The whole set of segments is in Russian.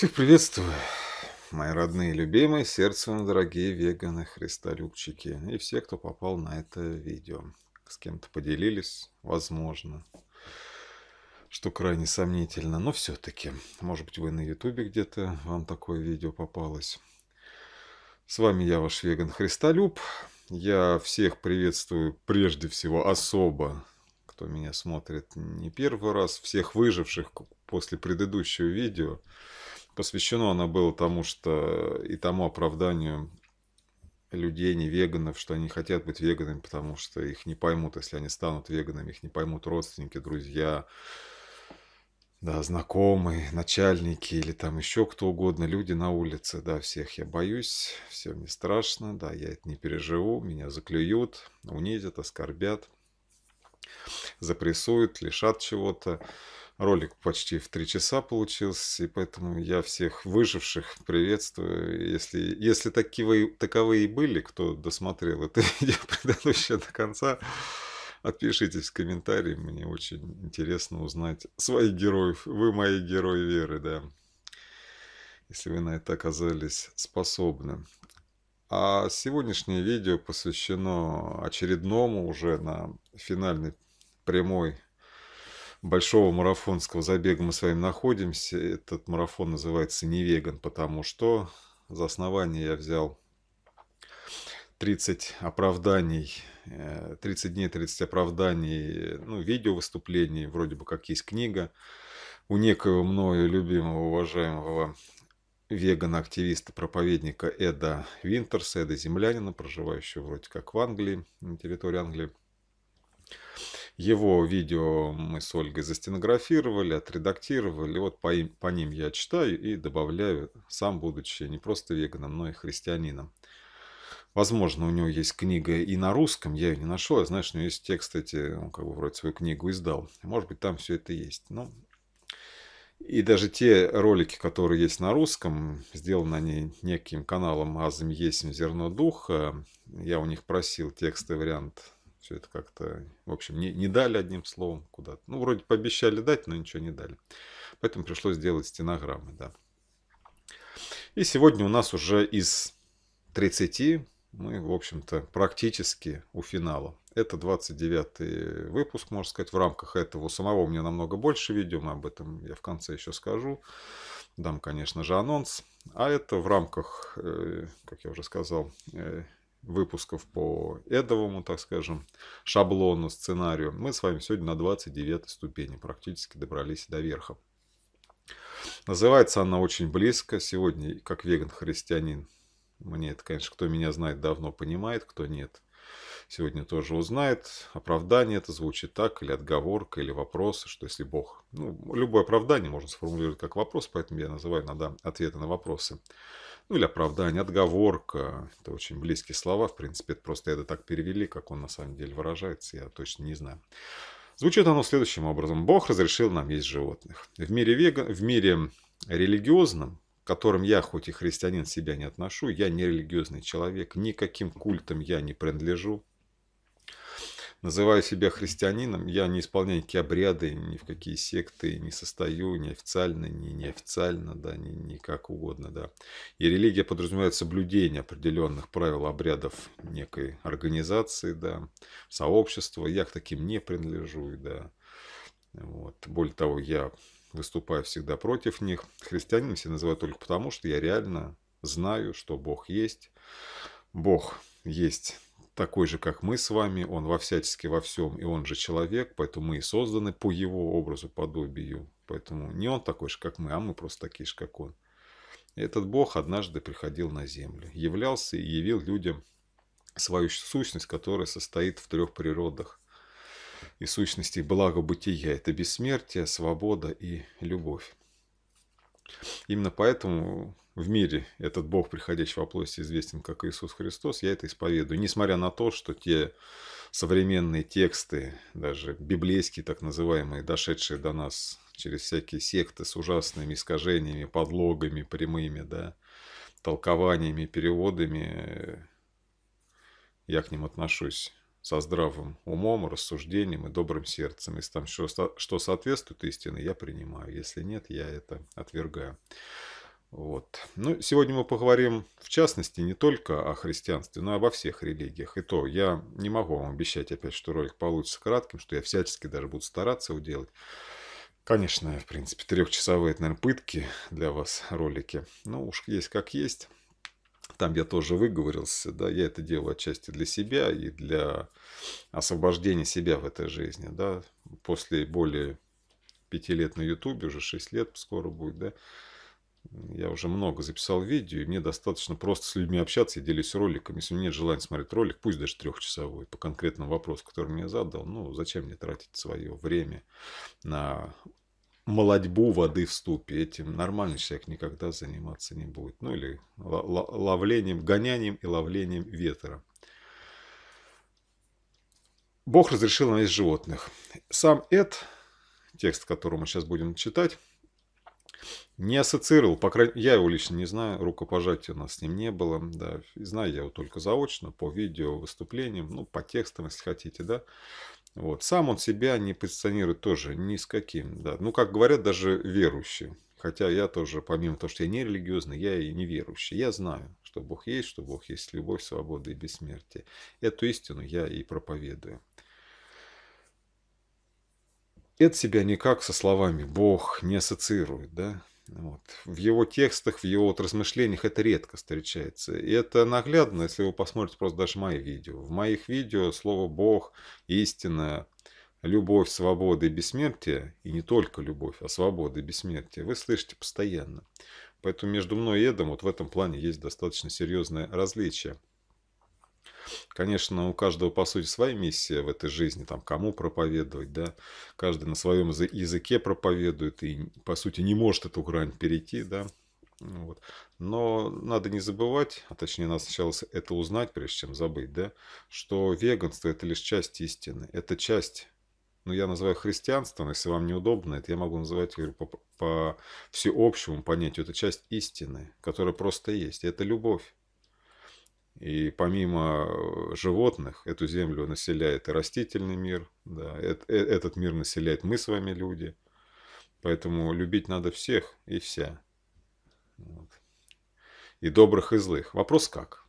Всех приветствую, мои родные и любимые, сердцем дорогие веганы, христолюбчики и все, кто попал на это видео. С кем-то поделились, возможно, что крайне сомнительно, но все-таки, может быть, вы на ютубе где-то, вам такое видео попалось. С вами я, ваш веган Христолюб. Я всех приветствую прежде всего особо, кто меня смотрит не первый раз, всех выживших после предыдущего видео посвящено оно было тому, что и тому оправданию людей, не веганов, что они хотят быть веганами, потому что их не поймут, если они станут веганами, их не поймут родственники, друзья, да, знакомые, начальники или там еще кто угодно, люди на улице, да, всех я боюсь, все мне страшно, да, я это не переживу, меня заклюют, унизят, оскорбят, запрессуют, лишат чего-то ролик почти в три часа получился, и поэтому я всех выживших приветствую. Если, если такие, таковые и были, кто досмотрел это видео предыдущее до конца, отпишитесь в комментарии, мне очень интересно узнать своих героев. Вы мои герои веры, да, если вы на это оказались способны. А сегодняшнее видео посвящено очередному уже на финальной прямой большого марафонского забега мы с вами находимся. Этот марафон называется «Не веган», потому что за основание я взял 30 оправданий, 30 э, дней, 30 оправданий, ну, видео выступлений, вроде бы как есть книга у некоего мною любимого, уважаемого вегана-активиста, проповедника Эда Винтерса, Эда Землянина, проживающего вроде как в Англии, на территории Англии. Его видео мы с Ольгой застенографировали, отредактировали. Вот по, им, по ним я читаю и добавляю, сам будучи не просто веганом, но и христианином. Возможно, у него есть книга и на русском, я ее не нашел, а знаешь, у него есть текст эти, он как бы вроде свою книгу издал. Может быть, там все это есть. Но ну, и даже те ролики, которые есть на русском, сделаны они неким каналом Азом Есим Зерно Духа. Я у них просил текстовый вариант все это как-то, в общем, не, не дали одним словом куда-то. Ну, вроде пообещали дать, но ничего не дали. Поэтому пришлось сделать стенограммы, да. И сегодня у нас уже из 30 мы, в общем-то, практически у финала. Это 29 выпуск, можно сказать, в рамках этого. У самого у меня намного больше видео, мы об этом я в конце еще скажу. Дам, конечно же, анонс. А это в рамках, э, как я уже сказал, э, выпусков по этому, так скажем, шаблону, сценарию, мы с вами сегодня на 29 ступени практически добрались до верха. Называется она очень близко. Сегодня, как веган-христианин, мне это, конечно, кто меня знает, давно понимает, кто нет, сегодня тоже узнает. Оправдание это звучит так, или отговорка, или вопросы, что если Бог... Ну, любое оправдание можно сформулировать как вопрос, поэтому я называю иногда ответы на вопросы. Ну или оправдание, отговорка. Это очень близкие слова, в принципе, это просто это так перевели, как он на самом деле выражается, я точно не знаю. Звучит оно следующим образом. Бог разрешил нам есть животных. В мире, вега... в мире религиозном, к которым я, хоть и христианин, себя не отношу, я не религиозный человек, никаким культом я не принадлежу, называю себя христианином, я не исполняю никакие обряды, ни в какие секты не состою, ни официально, ни неофициально, да, ни, ни как угодно, да. И религия подразумевает соблюдение определенных правил обрядов некой организации, да, сообщества. Я к таким не принадлежу, да. Вот. Более того, я выступаю всегда против них. Христианин все называю только потому, что я реально знаю, что Бог есть. Бог есть такой же, как мы с вами, он во всячески во всем, и он же человек, поэтому мы и созданы по его образу, подобию. Поэтому не он такой же, как мы, а мы просто такие же, как он. Этот Бог однажды приходил на землю, являлся и явил людям свою сущность, которая состоит в трех природах и сущности благобытия. Это бессмертие, свобода и любовь. Именно поэтому в мире этот Бог, приходящий во плоти, известен как Иисус Христос, я это исповедую. Несмотря на то, что те современные тексты, даже библейские так называемые, дошедшие до нас через всякие секты с ужасными искажениями, подлогами прямыми, да, толкованиями, переводами, э, я к ним отношусь со здравым умом, рассуждением и добрым сердцем. Если там что, что соответствует истине, я принимаю. Если нет, я это отвергаю. Вот. Ну, сегодня мы поговорим, в частности, не только о христианстве, но и обо всех религиях. И то, я не могу вам обещать опять, что ролик получится кратким, что я всячески даже буду стараться его делать. Конечно, в принципе, трехчасовые, это, наверное, пытки для вас ролики. Но ну, уж есть как есть там я тоже выговорился, да, я это делаю отчасти для себя и для освобождения себя в этой жизни, да, после более пяти лет на Ютубе, уже шесть лет скоро будет, да, я уже много записал видео, и мне достаточно просто с людьми общаться и делюсь роликами. Если у меня нет желания смотреть ролик, пусть даже трехчасовой, по конкретному вопросу, который мне задал, ну, зачем мне тратить свое время на молодьбу воды в ступе. Этим нормальный человек никогда заниматься не будет. Ну или ловлением, гонянием и ловлением ветра. Бог разрешил на есть животных. Сам Эд, текст, который мы сейчас будем читать, не ассоциировал, по крайней я его лично не знаю, рукопожатия у нас с ним не было, да, знаю я его только заочно, по видео, выступлениям, ну, по текстам, если хотите, да, вот. Сам он себя не позиционирует тоже ни с каким. Да. Ну, как говорят, даже верующие. Хотя я тоже, помимо того, что я не религиозный, я и не верующий. Я знаю, что Бог есть, что Бог есть любовь, свобода и бессмертие. Эту истину я и проповедую. Это себя никак со словами «Бог» не ассоциирует, да? Вот. В его текстах, в его вот размышлениях это редко встречается. И это наглядно, если вы посмотрите просто даже мои видео. В моих видео слово «Бог», «Истина», «Любовь, свобода и бессмертие», и не только любовь, а свобода и бессмертие, вы слышите постоянно. Поэтому между мной и Эдом вот в этом плане есть достаточно серьезное различие. Конечно, у каждого, по сути, своя миссия в этой жизни, там, кому проповедовать, да. Каждый на своем языке проповедует и, по сути, не может эту грань перейти, да. Ну вот. Но надо не забывать, а точнее надо сначала это узнать, прежде чем забыть, да, что веганство – это лишь часть истины. Это часть, ну я называю христианством, если вам неудобно, это я могу называть говорю, по, по всеобщему понятию. Это часть истины, которая просто есть. это любовь. И помимо э, животных, эту землю населяет и растительный мир, да, э, этот мир населяет мы с вами, люди. Поэтому любить надо всех и вся. Вот. И добрых, и злых. Вопрос как?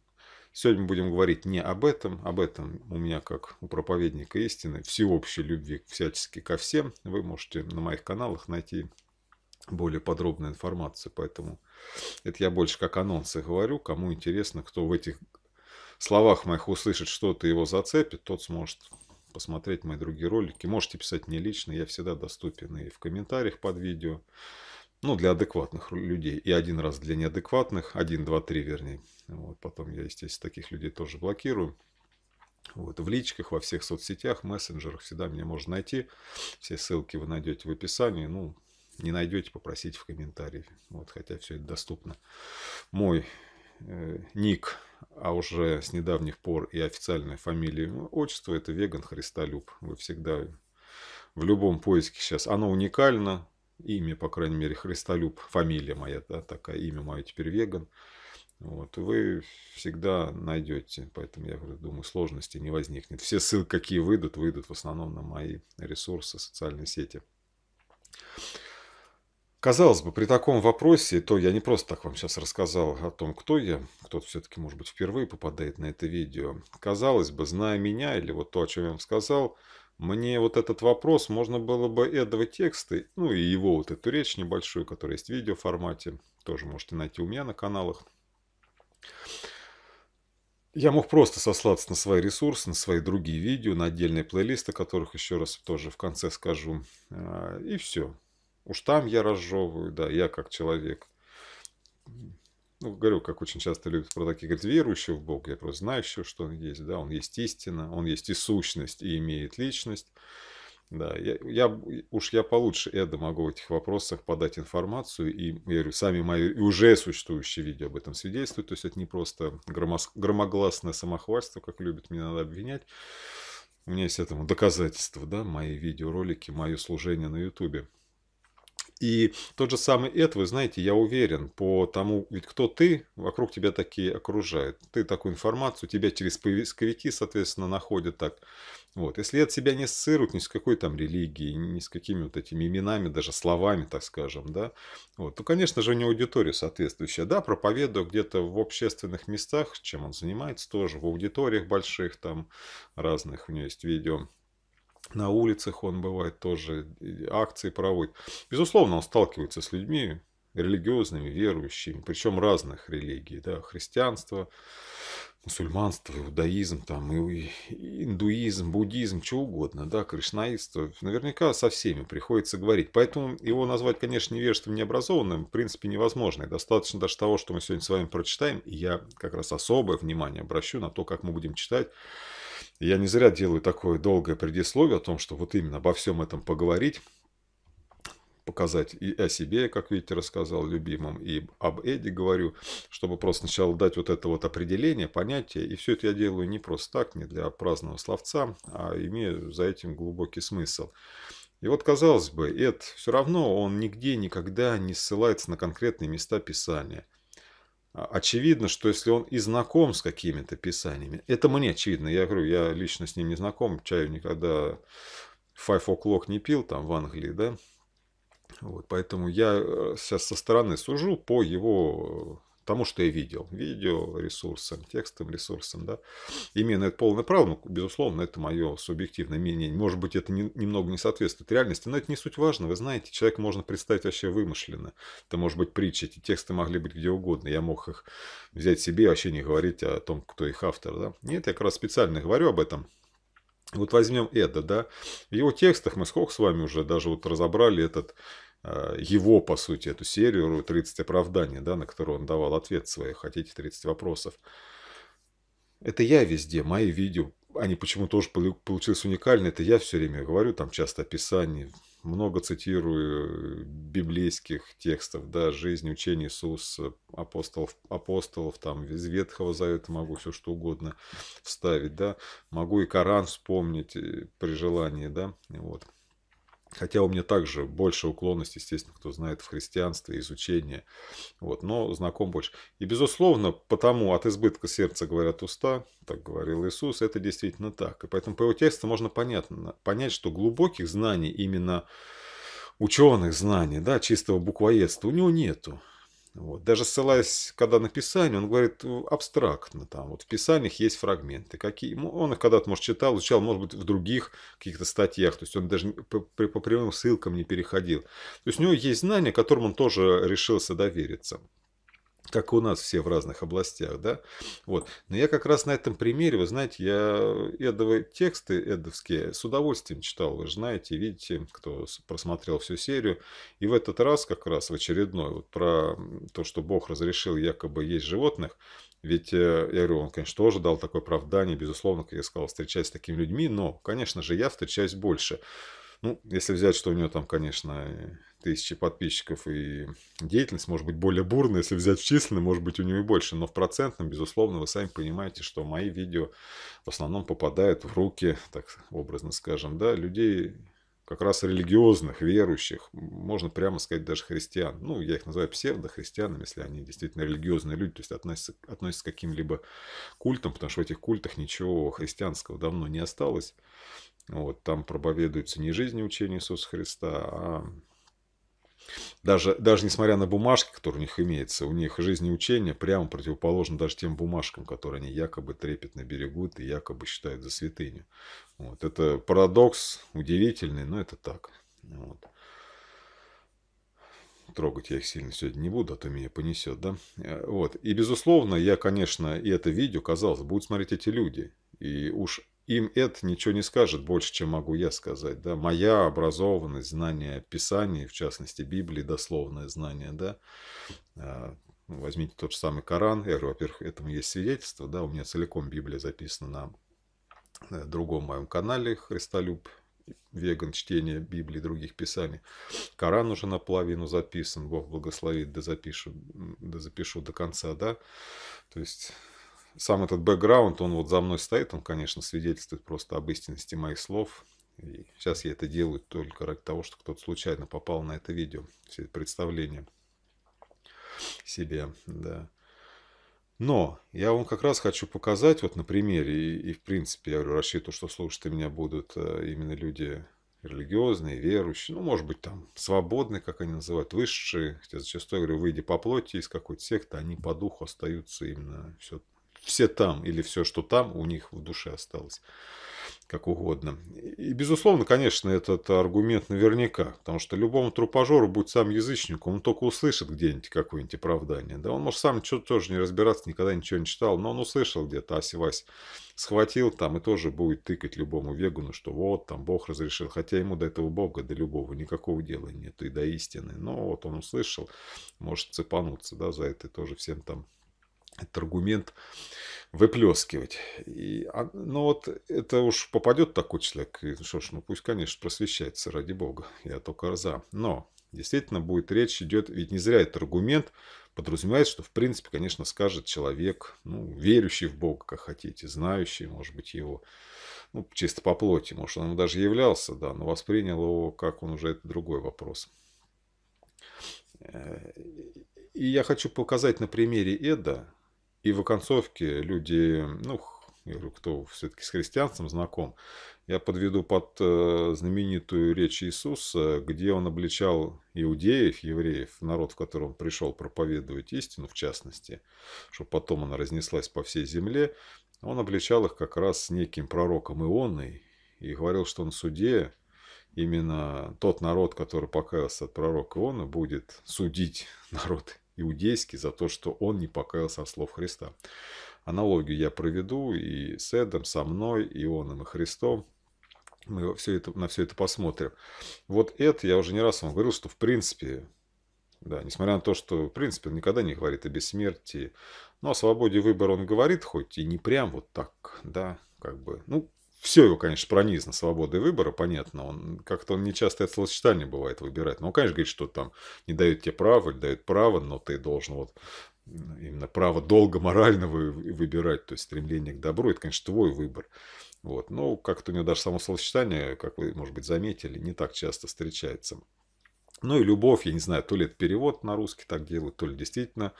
Сегодня мы будем говорить не об этом, об этом у меня как у проповедника истины, всеобщей любви всячески ко всем. Вы можете на моих каналах найти более подробная информация. Поэтому это я больше как анонсы говорю. Кому интересно, кто в этих словах моих услышит что-то, его зацепит, тот сможет посмотреть мои другие ролики. Можете писать мне лично, я всегда доступен и в комментариях под видео. Ну, для адекватных людей. И один раз для неадекватных. Один, два, три, вернее. Вот. Потом я, естественно, таких людей тоже блокирую. Вот, в личках, во всех соцсетях, мессенджерах всегда меня можно найти. Все ссылки вы найдете в описании. Ну, не найдете, попросите в комментарии. Вот, хотя все это доступно. Мой э, ник, а уже с недавних пор и официальная фамилия, ну, отчество это Веган Христолюб. Вы всегда в любом поиске сейчас. Оно уникально. Имя, по крайней мере, Христолюб. Фамилия моя, да, такая. Имя мое теперь Веган. Вот, вы всегда найдете, поэтому я думаю, сложности не возникнет. Все ссылки, какие выйдут, выйдут в основном на мои ресурсы, социальные сети. Казалось бы, при таком вопросе, то я не просто так вам сейчас рассказал о том, кто я, кто-то все-таки, может быть, впервые попадает на это видео. Казалось бы, зная меня или вот то, о чем я вам сказал, мне вот этот вопрос можно было бы этого текста, ну и его вот эту речь небольшую, которая есть в видеоформате, тоже можете найти у меня на каналах. Я мог просто сослаться на свои ресурсы, на свои другие видео, на отдельные плейлисты, о которых еще раз тоже в конце скажу. А, и все. Уж там я разжевываю, да, я как человек. Ну, говорю, как очень часто любят про такие, говорят, верующий в Бога, я просто знаю еще, что Он есть, да, Он есть истина, Он есть и сущность, и имеет личность. Да, я, я, уж я получше Эда могу в этих вопросах подать информацию, и, я говорю, сами мои уже существующие видео об этом свидетельствуют, то есть это не просто громос, громогласное самохвальство, как любят меня надо обвинять, у меня есть этому доказательство, да, мои видеоролики, мое служение на Ютубе. И тот же самый Эд, вы знаете, я уверен, по тому, ведь кто ты, вокруг тебя такие окружают. Ты такую информацию, тебя через поисковики, соответственно, находят так. Вот. Если от себя не ассоциируют ни с какой там религией, ни с какими вот этими именами, даже словами, так скажем, да, вот, то, конечно же, у него аудитория соответствующая. Да, проповедую где-то в общественных местах, чем он занимается тоже, в аудиториях больших там разных, у него есть видео на улицах он бывает тоже, акции проводит. Безусловно, он сталкивается с людьми религиозными, верующими, причем разных религий, да, христианство, мусульманство, иудаизм, там, и, и индуизм, буддизм, что угодно, да, кришнаистство. Наверняка со всеми приходится говорить. Поэтому его назвать, конечно, невежеством, необразованным, в принципе, невозможно. И достаточно даже того, что мы сегодня с вами прочитаем. И я как раз особое внимание обращу на то, как мы будем читать я не зря делаю такое долгое предисловие о том, что вот именно обо всем этом поговорить, показать и о себе, как видите, рассказал любимым, и об Эдди говорю, чтобы просто сначала дать вот это вот определение, понятие. И все это я делаю не просто так, не для праздного словца, а имею за этим глубокий смысл. И вот, казалось бы, Эд все равно он нигде никогда не ссылается на конкретные места Писания – а, очевидно, что если он и знаком с какими-то писаниями, это мне очевидно, я говорю, я лично с ним не знаком, чаю никогда Five O'Clock не пил там в Англии, да, вот, поэтому я сейчас э, со стороны сужу по его тому, что я видел. Видео ресурсом, текстом ресурсом, да. Имею на это полное право, но, ну, безусловно, это мое субъективное мнение. Может быть, это не, немного не соответствует реальности, но это не суть важно. Вы знаете, человек можно представить вообще вымышленно. Это может быть притча, эти тексты могли быть где угодно. Я мог их взять себе и вообще не говорить о том, кто их автор, да. Нет, я как раз специально говорю об этом, вот возьмем Эда, да, в его текстах мы сколько с вами уже даже вот разобрали этот Э, его, по сути, эту серию 30 оправданий, да, на которую он давал ответ свои «Хотите 30 вопросов?» Это я везде, мои видео, они почему тоже получились уникальны, это я все время говорю, там часто описание, много цитирую э, библейских текстов, да, жизнь, учение Иисуса, апостолов, апостолов, там, из Ветхого Завета могу все что угодно вставить, да, могу и Коран вспомнить э, при желании, да, вот. Хотя у меня также больше уклонность, естественно, кто знает в христианстве, изучение. Вот, но знаком больше. И, безусловно, потому от избытка сердца говорят уста, так говорил Иисус, это действительно так. И поэтому по его тексту можно понятно, понять, что глубоких знаний именно ученых знаний, да, чистого буквоедства у него нету. Вот. Даже ссылаясь, когда на Писание, он говорит э, абстрактно. Там, вот в Писаниях есть фрагменты. Какие, он их когда-то, может, читал, изучал, может быть, в других каких-то статьях. То есть он даже по, по прямым ссылкам не переходил. То есть у него есть знания, которым он тоже решился довериться как у нас все в разных областях, да, вот. Но я как раз на этом примере, вы знаете, я эдовые тексты эдовские с удовольствием читал, вы же знаете, видите, кто просмотрел всю серию, и в этот раз как раз в очередной, вот про то, что Бог разрешил якобы есть животных, ведь, э, я говорю, он, конечно, тоже дал такое оправдание, безусловно, как я сказал, встречаясь с такими людьми, но, конечно же, я встречаюсь больше. Ну, если взять, что у него там, конечно, тысячи подписчиков, и деятельность может быть более бурная, если взять в численном, может быть у него и больше, но в процентном, безусловно, вы сами понимаете, что мои видео в основном попадают в руки, так образно скажем, да, людей как раз религиозных, верующих, можно прямо сказать, даже христиан. Ну, я их называю псевдохристианами, если они действительно религиозные люди, то есть относятся, относятся к каким-либо культам, потому что в этих культах ничего христианского давно не осталось. Вот, там проповедуется не жизнь и учение Иисуса Христа, а даже, даже несмотря на бумажки, которые у них имеются, у них жизнь и учение прямо противоположно даже тем бумажкам, которые они якобы трепетно берегут и якобы считают за святыню. Вот. Это парадокс удивительный, но это так. Вот. Трогать я их сильно сегодня не буду, а то меня понесет, да? Э, вот. И, безусловно, я, конечно, и это видео, казалось, будут смотреть эти люди. И уж им это ничего не скажет больше, чем могу я сказать, да, моя образованность, знание Писаний, в частности Библии, дословное знание, да, а, ну, возьмите тот же самый Коран, я говорю, во-первых, этому есть свидетельство, да, у меня целиком Библия записана на э, другом моем канале «Христолюб», веган чтение Библии и других писаний. Коран уже наполовину записан, Бог благословит, да запишу, да запишу до конца, да. То есть сам этот бэкграунд, он вот за мной стоит, он, конечно, свидетельствует просто об истинности моих слов. И сейчас я это делаю только ради того, что кто-то случайно попал на это видео, все это представление себе, да. Но я вам как раз хочу показать вот на примере, и, и в принципе, я говорю, рассчитываю, что слушать меня будут э, именно люди религиозные, верующие, ну, может быть, там, свободные, как они называют, высшие. Хотя зачастую, говорю, выйди по плоти из какой-то секты, они по духу остаются именно все все там или все, что там у них в душе осталось, как угодно. И, безусловно, конечно, этот аргумент наверняка, потому что любому трупажеру, будь сам язычник, он только услышит где-нибудь какое-нибудь оправдание. Да, он может сам что-то тоже не разбираться, никогда ничего не читал, но он услышал где-то Асивась схватил там и тоже будет тыкать любому вегану, что вот там Бог разрешил. Хотя ему до этого Бога, до любого никакого дела нету и до истины. Но вот он услышал, может цепануться да, за это тоже всем там этот аргумент выплескивать. И, а, но ну вот это уж попадет такой человек, и, что ж, ну пусть, конечно, просвещается, ради бога, я только за. Но действительно будет речь идет, ведь не зря этот аргумент подразумевает, что в принципе, конечно, скажет человек, ну, верующий в Бога, как хотите, знающий, может быть, его, ну, чисто по плоти, может, он даже являлся, да, но воспринял его, как он уже, это другой вопрос. Э, и я хочу показать на примере Эда, и в оконцовке люди, ну, я говорю, кто все-таки с христианством знаком, я подведу под э, знаменитую речь Иисуса, где он обличал иудеев, евреев, народ, в котором он пришел проповедовать истину, в частности, чтобы потом она разнеслась по всей земле, он обличал их как раз с неким пророком Ионой и говорил, что на суде именно тот народ, который покаялся от пророка Иона, будет судить народ иудейский за то, что он не покаялся от слов Христа. Аналогию я проведу и с Эдом, со мной, и Ионом и Христом. Мы все это, на все это посмотрим. Вот это, я уже не раз вам говорил, что в принципе да, несмотря на то, что, в принципе, он никогда не говорит о бессмертии. Но о свободе выбора он говорит, хоть и не прям вот так, да, как бы. Ну, все его, конечно, пронизано свободой выбора, понятно. Он как-то он не часто это словосочетание бывает выбирать. Но он, конечно, говорит, что там не дают тебе право или дают право, но ты должен вот именно право долго морально выбирать, то есть стремление к добру, это, конечно, твой выбор. Вот. Но как-то у него даже само словосочетание, как вы, может быть, заметили, не так часто встречается. Ну и любовь, я не знаю, то ли это перевод на русский так делают, то ли действительно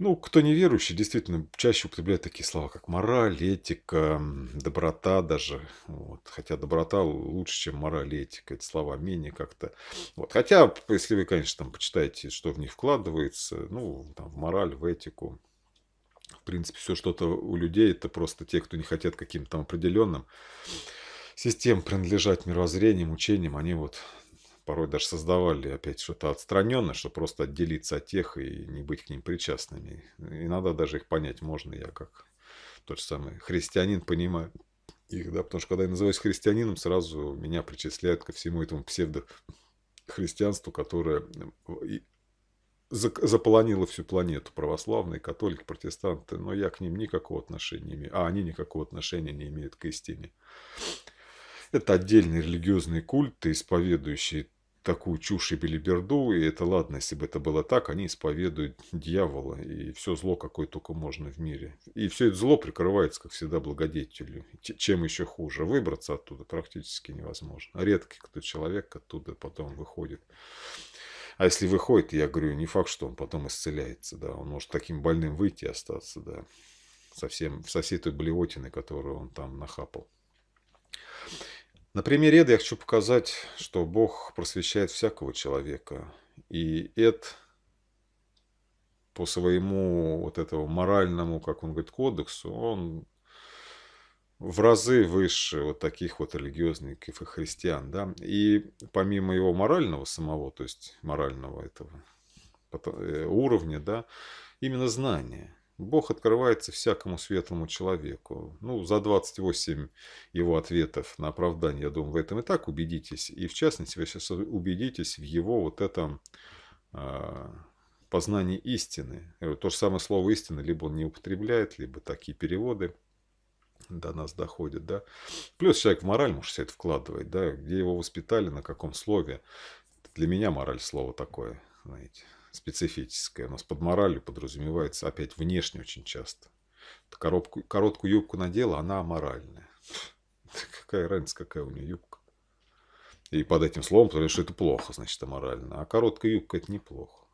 ну, кто не верующий, действительно, чаще употребляет такие слова, как мораль, этика, доброта даже. Вот. Хотя доброта лучше, чем мораль, этика. Эти слова менее как-то... Вот. Хотя, если вы, конечно, там почитаете, что в них вкладывается, ну, там, в мораль, в этику, в принципе, все что-то у людей, это просто те, кто не хотят каким-то определенным систем принадлежать мировоззрением, учениям, они вот порой даже создавали опять что-то отстраненное, что просто отделиться от тех и не быть к ним причастными. И надо даже их понять можно, я как тот же самый христианин понимаю их, да, потому что когда я называюсь христианином, сразу меня причисляют ко всему этому псевдохристианству, которое заполонило всю планету. Православные, католики, протестанты, но я к ним никакого отношения не имею. А они никакого отношения не имеют к истине. Это отдельные религиозные культы, исповедующие такую чушь и белиберду, и это ладно, если бы это было так, они исповедуют дьявола и все зло, какое только можно в мире. И все это зло прикрывается, как всегда, благодетелью Чем еще хуже? Выбраться оттуда практически невозможно. Редкий кто человек оттуда потом выходит. А если выходит, я говорю, не факт, что он потом исцеляется, да, он может таким больным выйти и остаться, да, совсем, со всей той блевотины, которую он там нахапал. На примере Эда я хочу показать, что Бог просвещает всякого человека. И Эд по своему вот этого моральному, как он говорит, кодексу, он в разы выше вот таких вот религиозников и христиан, да. И помимо его морального самого, то есть морального этого э, уровня, да, именно знания – Бог открывается всякому светлому человеку. Ну, за 28 его ответов на оправдание, я думаю, в этом и так убедитесь. И в частности, вы сейчас убедитесь в его вот этом э, познании истины. То же самое слово истина, либо он не употребляет, либо такие переводы до нас доходят, да. Плюс человек в мораль, может, все это вкладывает, да, где его воспитали, на каком слове. Для меня мораль слово такое, знаете специфическая. У нас под моралью подразумевается опять внешне очень часто. Коробку, короткую юбку надела, она аморальная. Какая разница, какая у нее юбка. И под этим словом, потому что это плохо, значит, аморально. А короткая юбка – это неплохо.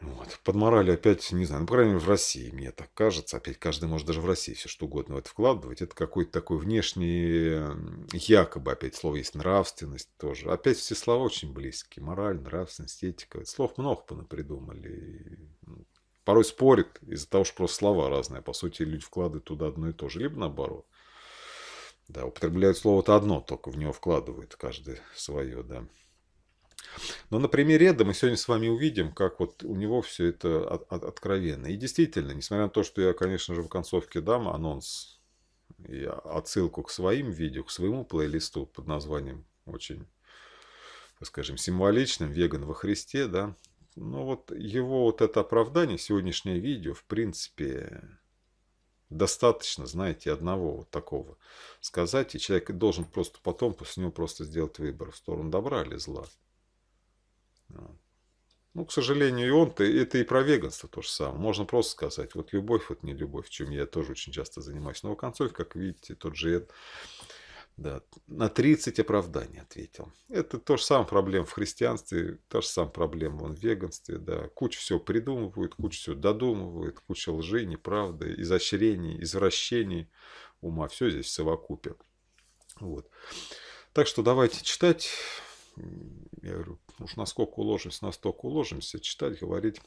Вот. Подморали опять, не знаю, ну, по крайней мере, в России, мне так кажется. Опять каждый может даже в России все что угодно в это вкладывать. Это какой-то такой внешний, якобы опять слово есть нравственность тоже. Опять все слова очень близкие. Мораль, нравственность, этика. Слов много понапридумали. Порой спорят из-за того, что просто слова разные. По сути, люди вкладывают туда одно и то же. Либо наоборот. Да, употребляют слово-то одно, только в него вкладывают каждый свое, да. Но на примере Эда мы сегодня с вами увидим, как вот у него все это от, от, откровенно. И действительно, несмотря на то, что я, конечно же, в концовке дам анонс и отсылку к своим видео, к своему плейлисту под названием очень, скажем, символичным «Веган во Христе», да, но ну вот его вот это оправдание, сегодняшнее видео, в принципе, достаточно, знаете, одного вот такого сказать, и человек должен просто потом после него просто сделать выбор в сторону добра или зла. Ну, к сожалению, и он, -то, это и про веганство то же самое. Можно просто сказать, вот любовь, вот не любовь, чем я тоже очень часто занимаюсь. Но в концов, как видите, тот же Эд, да, на 30 оправданий ответил. Это то же самое проблема в христианстве, та же самая проблема вон, в веганстве. Да. Куча все придумывают, куча все додумывают, куча лжи, неправды, изощрений, извращений ума. Все здесь в совокупе. Вот. Так что давайте читать я говорю, уж насколько уложимся, настолько уложимся. Читать, говорить.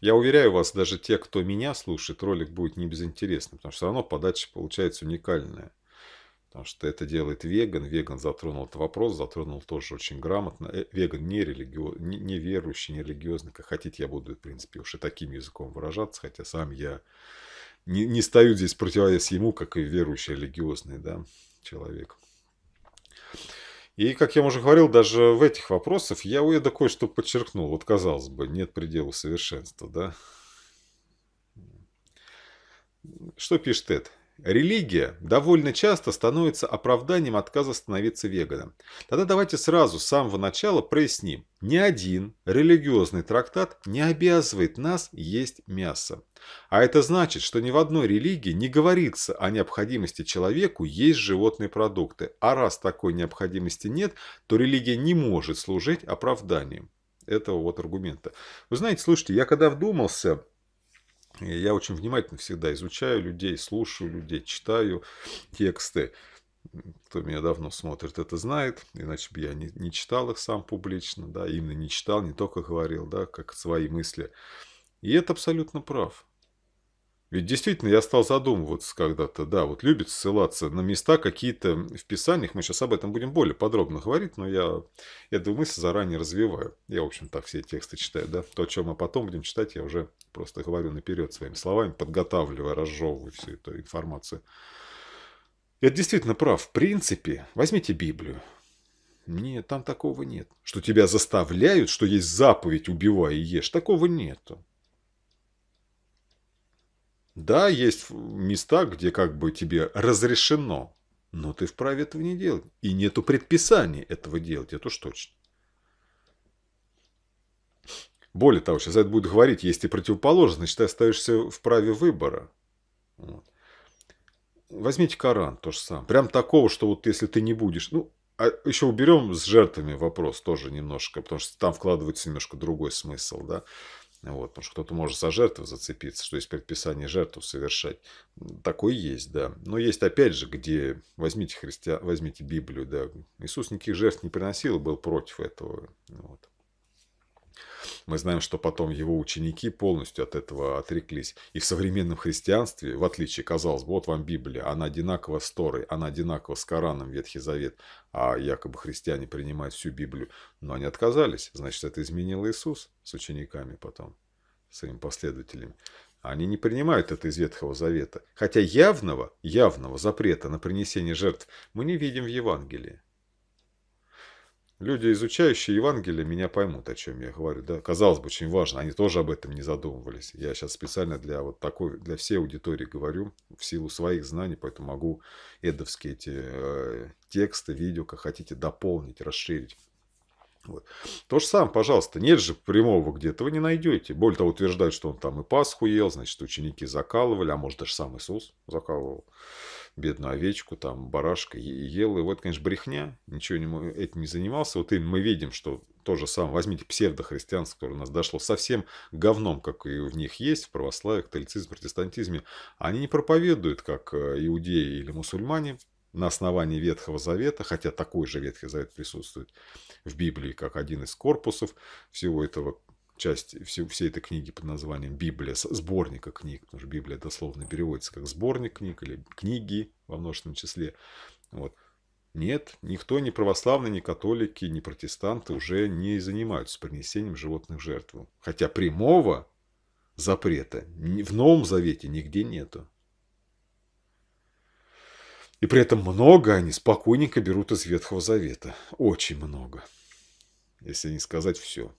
Я уверяю вас, даже те, кто меня слушает, ролик будет не безинтересным, потому что все равно подача получается уникальная. Потому что это делает веган. Веган затронул этот вопрос, затронул тоже очень грамотно. Э, веган не, религио... не, не верующий, не религиозный. Как хотите, я буду, в принципе, уж и таким языком выражаться. Хотя сам я не, не стою здесь противовес ему, как и верующий религиозный да, человек. И, как я уже говорил, даже в этих вопросах я у Эда кое-что подчеркнул. Вот, казалось бы, нет предела совершенства, да? Что пишет Эд? Религия довольно часто становится оправданием отказа становиться веганом. Тогда давайте сразу с самого начала проясним. Ни один религиозный трактат не обязывает нас есть мясо. А это значит, что ни в одной религии не говорится о необходимости человеку есть животные продукты. А раз такой необходимости нет, то религия не может служить оправданием этого вот аргумента. Вы знаете, слушайте, я когда вдумался, я очень внимательно всегда изучаю людей, слушаю людей, читаю тексты. Кто меня давно смотрит, это знает, иначе бы я не, не читал их сам публично, да, именно не читал, не только говорил, да, как свои мысли. И это абсолютно прав. Ведь действительно я стал задумываться когда-то, да, вот любит ссылаться на места какие-то в писаниях, мы сейчас об этом будем более подробно говорить, но я эту мысль заранее развиваю. Я, в общем, так все тексты читаю, да, то, о чем мы потом будем читать, я уже просто говорю наперед своими словами, подготавливая, разжевываю всю эту информацию. Я действительно прав. В принципе, возьмите Библию. Нет, там такого нет. Что тебя заставляют, что есть заповедь «убивай и ешь». Такого нету да, есть места, где как бы тебе разрешено, но ты вправе этого не делать. И нету предписания этого делать, это уж точно. Более того, сейчас это будет говорить, есть и противоположность, значит, ты остаешься в праве выбора. Вот. Возьмите Коран, то же самое. Прям такого, что вот если ты не будешь... Ну, а еще уберем с жертвами вопрос тоже немножко, потому что там вкладывается немножко другой смысл, да. Вот, потому что кто-то может за жертву зацепиться, что есть предписание жертву совершать. Такое есть, да. Но есть опять же, где возьмите, христиан, возьмите Библию, да. Иисус никаких жертв не приносил, был против этого. Вот. Мы знаем, что потом его ученики полностью от этого отреклись. И в современном христианстве, в отличие, казалось бы, вот вам Библия, она одинакова с Торой, она одинакова с Кораном, Ветхий Завет, а якобы христиане принимают всю Библию. Но они отказались, значит, это изменил Иисус с учениками потом, своими последователями. Они не принимают это из Ветхого Завета. Хотя явного, явного запрета на принесение жертв мы не видим в Евангелии. Люди, изучающие Евангелие, меня поймут, о чем я говорю. Да? Казалось бы, очень важно. Они тоже об этом не задумывались. Я сейчас специально для вот такой, для всей аудитории говорю, в силу своих знаний, поэтому могу эдовские эти э, тексты, видео, как хотите, дополнить, расширить. Вот. То же самое, пожалуйста, нет же прямого где-то, вы не найдете. Более того, утверждают, что он там и Пасху ел, значит, ученики закалывали, а может, даже сам Иисус закалывал бедную овечку, там, барашка ел. И вот, конечно, брехня, ничего не, этим не занимался. Вот и мы видим, что то же самое, возьмите псевдохристианство, которое у нас дошло совсем говном, как и в них есть, в православии, католицизме, протестантизме. Они не проповедуют, как э, иудеи или мусульмане, на основании Ветхого Завета, хотя такой же Ветхий Завет присутствует в Библии, как один из корпусов всего этого часть всей, всей этой книги под названием Библия, сборника книг, потому что Библия дословно переводится как сборник книг или книги во множественном числе. Вот. Нет, никто, ни православные, ни католики, ни протестанты уже не занимаются принесением животных жертв. Хотя прямого запрета в Новом Завете нигде нету. И при этом много они спокойненько берут из Ветхого Завета. Очень много. Если не сказать все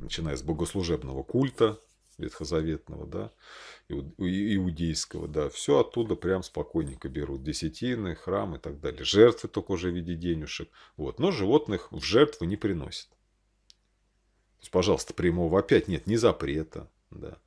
начиная с богослужебного культа ветхозаветного, да, иудейского, да, все оттуда прям спокойненько берут. Десятины, храм и так далее. Жертвы только уже в виде денежек. Вот. Но животных в жертву не приносят. То есть, пожалуйста, прямого опять нет ни запрета, да.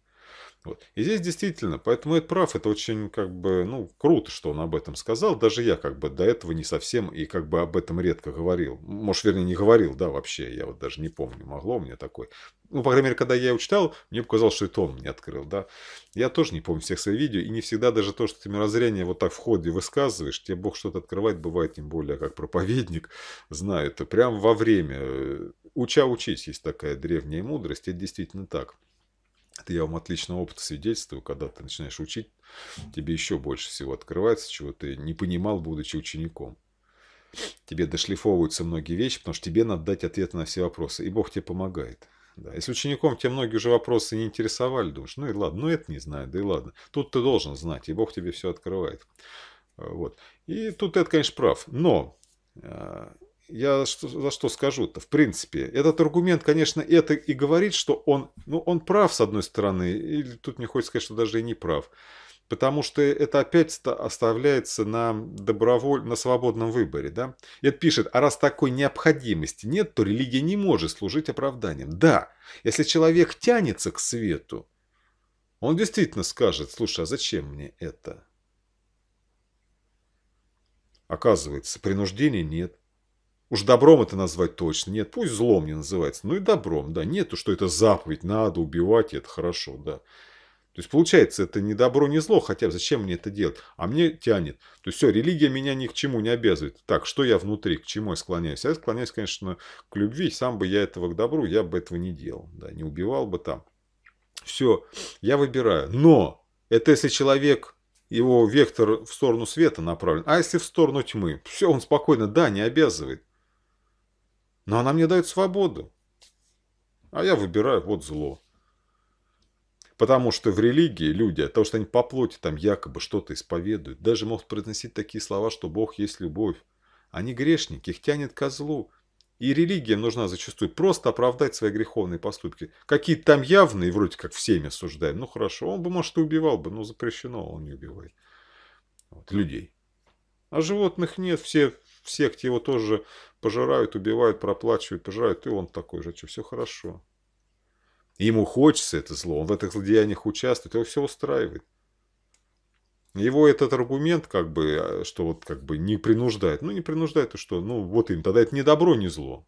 Вот. И здесь действительно, поэтому это прав, это очень как бы, ну, круто, что он об этом сказал. Даже я как бы до этого не совсем и как бы об этом редко говорил. Может, вернее, не говорил, да, вообще, я вот даже не помню, могло у меня такое. Ну, по крайней мере, когда я его читал, мне показалось, что это он мне открыл, да. Я тоже не помню всех своих видео, и не всегда даже то, что ты мирозрение вот так в ходе высказываешь, тебе Бог что-то открывает, бывает, тем более, как проповедник, знаю это, прям во время. Э, уча учись, есть такая древняя мудрость, это действительно так. Это я вам отличный опыт свидетельствую, когда ты начинаешь учить, тебе еще больше всего открывается, чего ты не понимал, будучи учеником. Тебе дошлифовываются многие вещи, потому что тебе надо дать ответы на все вопросы, и Бог тебе помогает. Да. Если учеником тебе многие уже вопросы не интересовали, думаешь, ну и ладно, ну это не знаю, да и ладно. Тут ты должен знать, и Бог тебе все открывает. Вот. И тут это, конечно, прав. Но а, я что, за что скажу-то? В принципе, этот аргумент, конечно, это и говорит, что он, ну, он прав, с одной стороны, или тут мне хочется сказать, что даже и не прав. Потому что это опять оставляется на доброволь, на свободном выборе. Да? И это пишет, а раз такой необходимости нет, то религия не может служить оправданием. Да, если человек тянется к свету, он действительно скажет, слушай, а зачем мне это? Оказывается, принуждения нет. Уж добром это назвать точно. Нет, пусть злом не называется. Ну и добром, да. Нету, что это заповедь, надо убивать, это хорошо, да. То есть, получается, это не добро, не зло, хотя зачем мне это делать? А мне тянет. То есть, все, религия меня ни к чему не обязывает. Так, что я внутри, к чему я склоняюсь? А я склоняюсь, конечно, к любви. Сам бы я этого к добру, я бы этого не делал. Да, не убивал бы там. Все, я выбираю. Но это если человек его вектор в сторону света направлен, а если в сторону тьмы, все, он спокойно, да, не обязывает. Но она мне дает свободу. А я выбираю вот зло. Потому что в религии люди, от того, что они по плоти там якобы что-то исповедуют, даже могут произносить такие слова, что Бог есть любовь. Они грешники, их тянет ко злу. И религия нужна зачастую просто оправдать свои греховные поступки. Какие-то там явные, вроде как всеми осуждаем. Ну хорошо, он бы, может, и убивал бы, но запрещено, он не убивает. Вот, людей. А животных нет, все в секте его тоже пожирают, убивают, проплачивают, пожирают, и он такой же, что все хорошо. Ему хочется это зло, он в этих злодеяниях участвует, его все устраивает. Его этот аргумент, как бы, э, что вот как бы не принуждает. Ну, не принуждает, и а что? Ну, вот им тогда это не добро, не зло.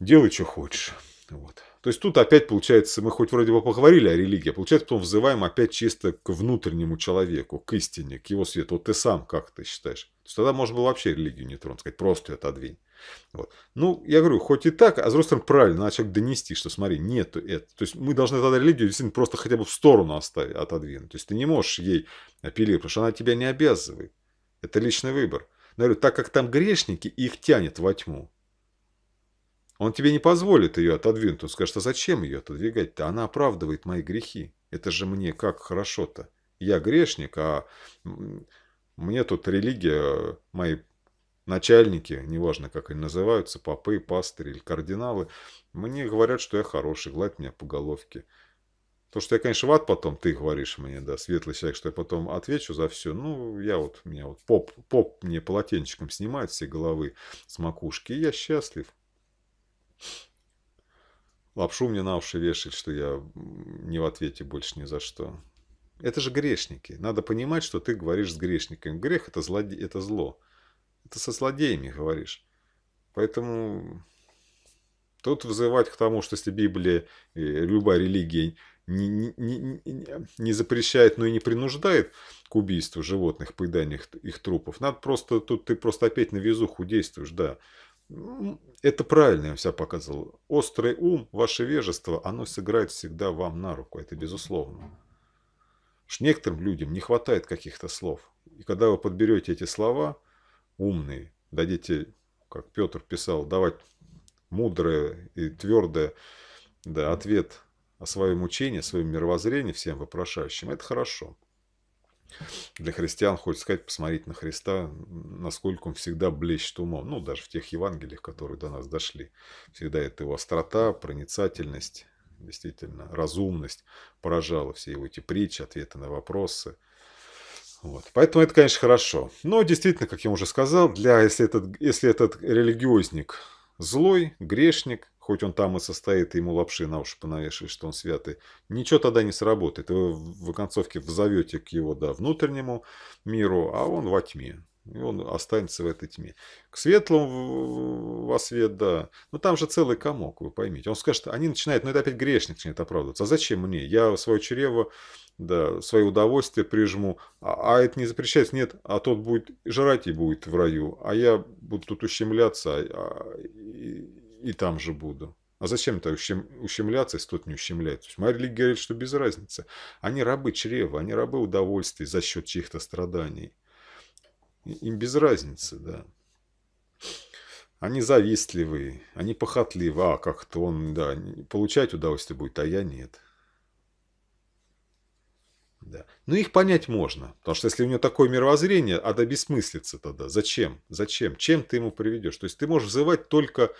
Делай, что хочешь. Вот. То есть тут опять получается, мы хоть вроде бы поговорили о религии, а получается потом взываем опять чисто к внутреннему человеку, к истине, к его свету. Вот ты сам как ты считаешь? То есть тогда можно было вообще религию не тронуть, сказать, просто ее отодвинь. Вот. Ну, я говорю, хоть и так, а с другой стороны, правильно, надо человек донести, что смотри, нету это. То есть мы должны тогда религию действительно просто хотя бы в сторону оставить, отодвинуть. То есть ты не можешь ей апеллировать, потому что она тебя не обязывает. Это личный выбор. Но я говорю, так как там грешники, их тянет во тьму. Он тебе не позволит ее отодвинуть. Он скажет, а зачем ее отодвигать-то? Она оправдывает мои грехи. Это же мне как хорошо-то. Я грешник, а мне тут религия, мои начальники, неважно, как они называются, попы, пастыри или кардиналы, мне говорят, что я хороший, гладь меня по головке. То, что я, конечно, в ад потом, ты говоришь мне, да, светлый человек, что я потом отвечу за все. Ну, я вот, меня вот поп, поп мне полотенчиком снимает все головы с макушки, и я счастлив. Лапшу мне на уши вешать, что я не в ответе больше ни за что. Это же грешники. Надо понимать, что ты говоришь с грешниками. Грех это, злоде... это зло. Это со злодеями говоришь. Поэтому тут вызывать к тому, что если Библия, любая религия не, не, не, не запрещает, но и не принуждает к убийству животных, поеданию их, их трупов, надо просто, тут ты просто опять на везуху действуешь, да. Ну, это правильно, я вам себя показывал. Острый ум, ваше вежество, оно сыграет всегда вам на руку, это безусловно. Уж некоторым людям не хватает каких-то слов. И когда вы подберете эти слова, умные, дадите, как Петр писал, давать мудрое и твердое да, ответ о своем учении, о своем мировоззрении всем вопрошающим, это хорошо. Для христиан, хочется сказать, посмотреть на Христа, насколько он всегда блещет умом. Ну, даже в тех Евангелиях, которые до нас дошли. Всегда это его острота, проницательность, действительно, разумность поражала все его эти притчи, ответы на вопросы. Вот. Поэтому это, конечно, хорошо. Но действительно, как я уже сказал, для, если, этот, если этот религиозник злой, грешник, Хоть он там и состоит, ему лапши на уши понавешивает, что он святый. Ничего тогда не сработает. Вы в концовке взовете к его да, внутреннему миру, а он во тьме. И он останется в этой тьме. К светлому во свет, да. Но там же целый комок, вы поймите. Он скажет, они начинают, ну это опять грешник начинает оправдываться. А зачем мне? Я свое чрево, да, свое удовольствие прижму. А, а это не запрещается. Нет, а тот будет жрать и будет в раю. А я буду тут ущемляться. А, а и, и там же буду. А зачем это ущем, ущемляться, если тот не ущемляется? Моя религия говорит, что без разницы. Они рабы чрева, они рабы удовольствий за счет чьих-то страданий. Им без разницы, да. Они завистливые, они похотливы. А, как-то он, да, получать удовольствие будет, а я нет. Да. Но ну, их понять можно, потому что если у него такое мировоззрение, а да бессмыслица тогда. Зачем? Зачем? Чем ты ему приведешь? То есть ты можешь взывать только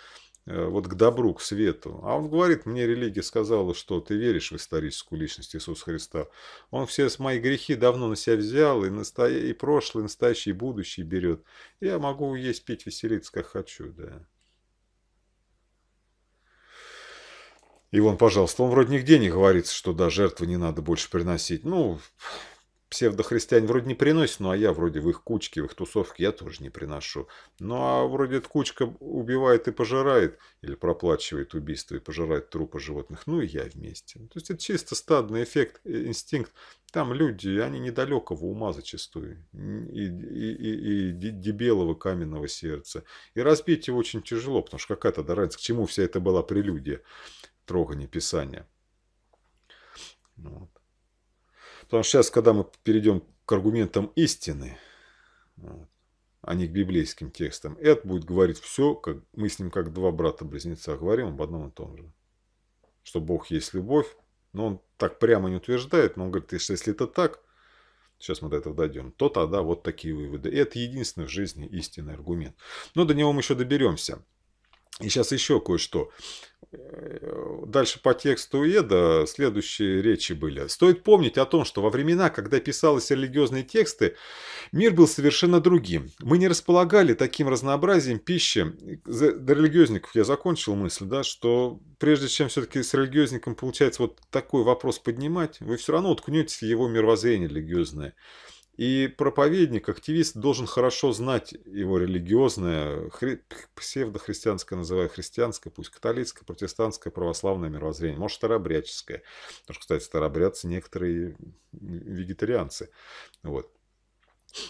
Э, вот к добру, к свету. А он говорит, мне религия сказала, что ты веришь в историческую личность Иисуса Христа. Он все мои грехи давно на себя взял, и, насто... и прошлое, и настоящее, и будущее берет. Я могу есть, пить, веселиться, как хочу, да. И вон, пожалуйста, он вроде нигде не говорится, что да, жертвы не надо больше приносить. Ну, псевдохристиане вроде не приносят, ну а я вроде в их кучке, в их тусовке я тоже не приношу. Ну а вроде эта кучка убивает и пожирает, или проплачивает убийство и пожирает трупы животных, ну и я вместе. То есть это чисто стадный эффект, э, инстинкт. Там люди, они недалекого ума зачастую, и, и, и, и дебелого каменного сердца. И разбить его очень тяжело, потому что какая-то да разница, к чему вся это была прелюдия трогания Писания. Вот. Потому что сейчас, когда мы перейдем к аргументам истины, а не к библейским текстам, это будет говорить все, как мы с ним как два брата-близнеца говорим об одном и том же. Что Бог есть любовь, но он так прямо не утверждает, но он говорит, что если это так, сейчас мы до этого дойдем, то тогда вот такие выводы. И это единственный в жизни истинный аргумент. Но до него мы еще доберемся. И сейчас еще кое-что. Э, дальше по тексту Еда э, следующие речи были. Стоит помнить о том, что во времена, когда писались религиозные тексты, мир был совершенно другим. Мы не располагали таким разнообразием пищи. До религиозников я закончил мысль, да, что прежде чем все-таки с религиозником получается вот такой вопрос поднимать, вы все равно уткнетесь в его мировоззрение религиозное. И проповедник, активист должен хорошо знать его религиозное, хри... псевдохристианское называю, христианское, пусть католическое, протестантское, православное мировоззрение, может, старообрядческое. Потому что, кстати, старообрядцы некоторые вегетарианцы. Вот.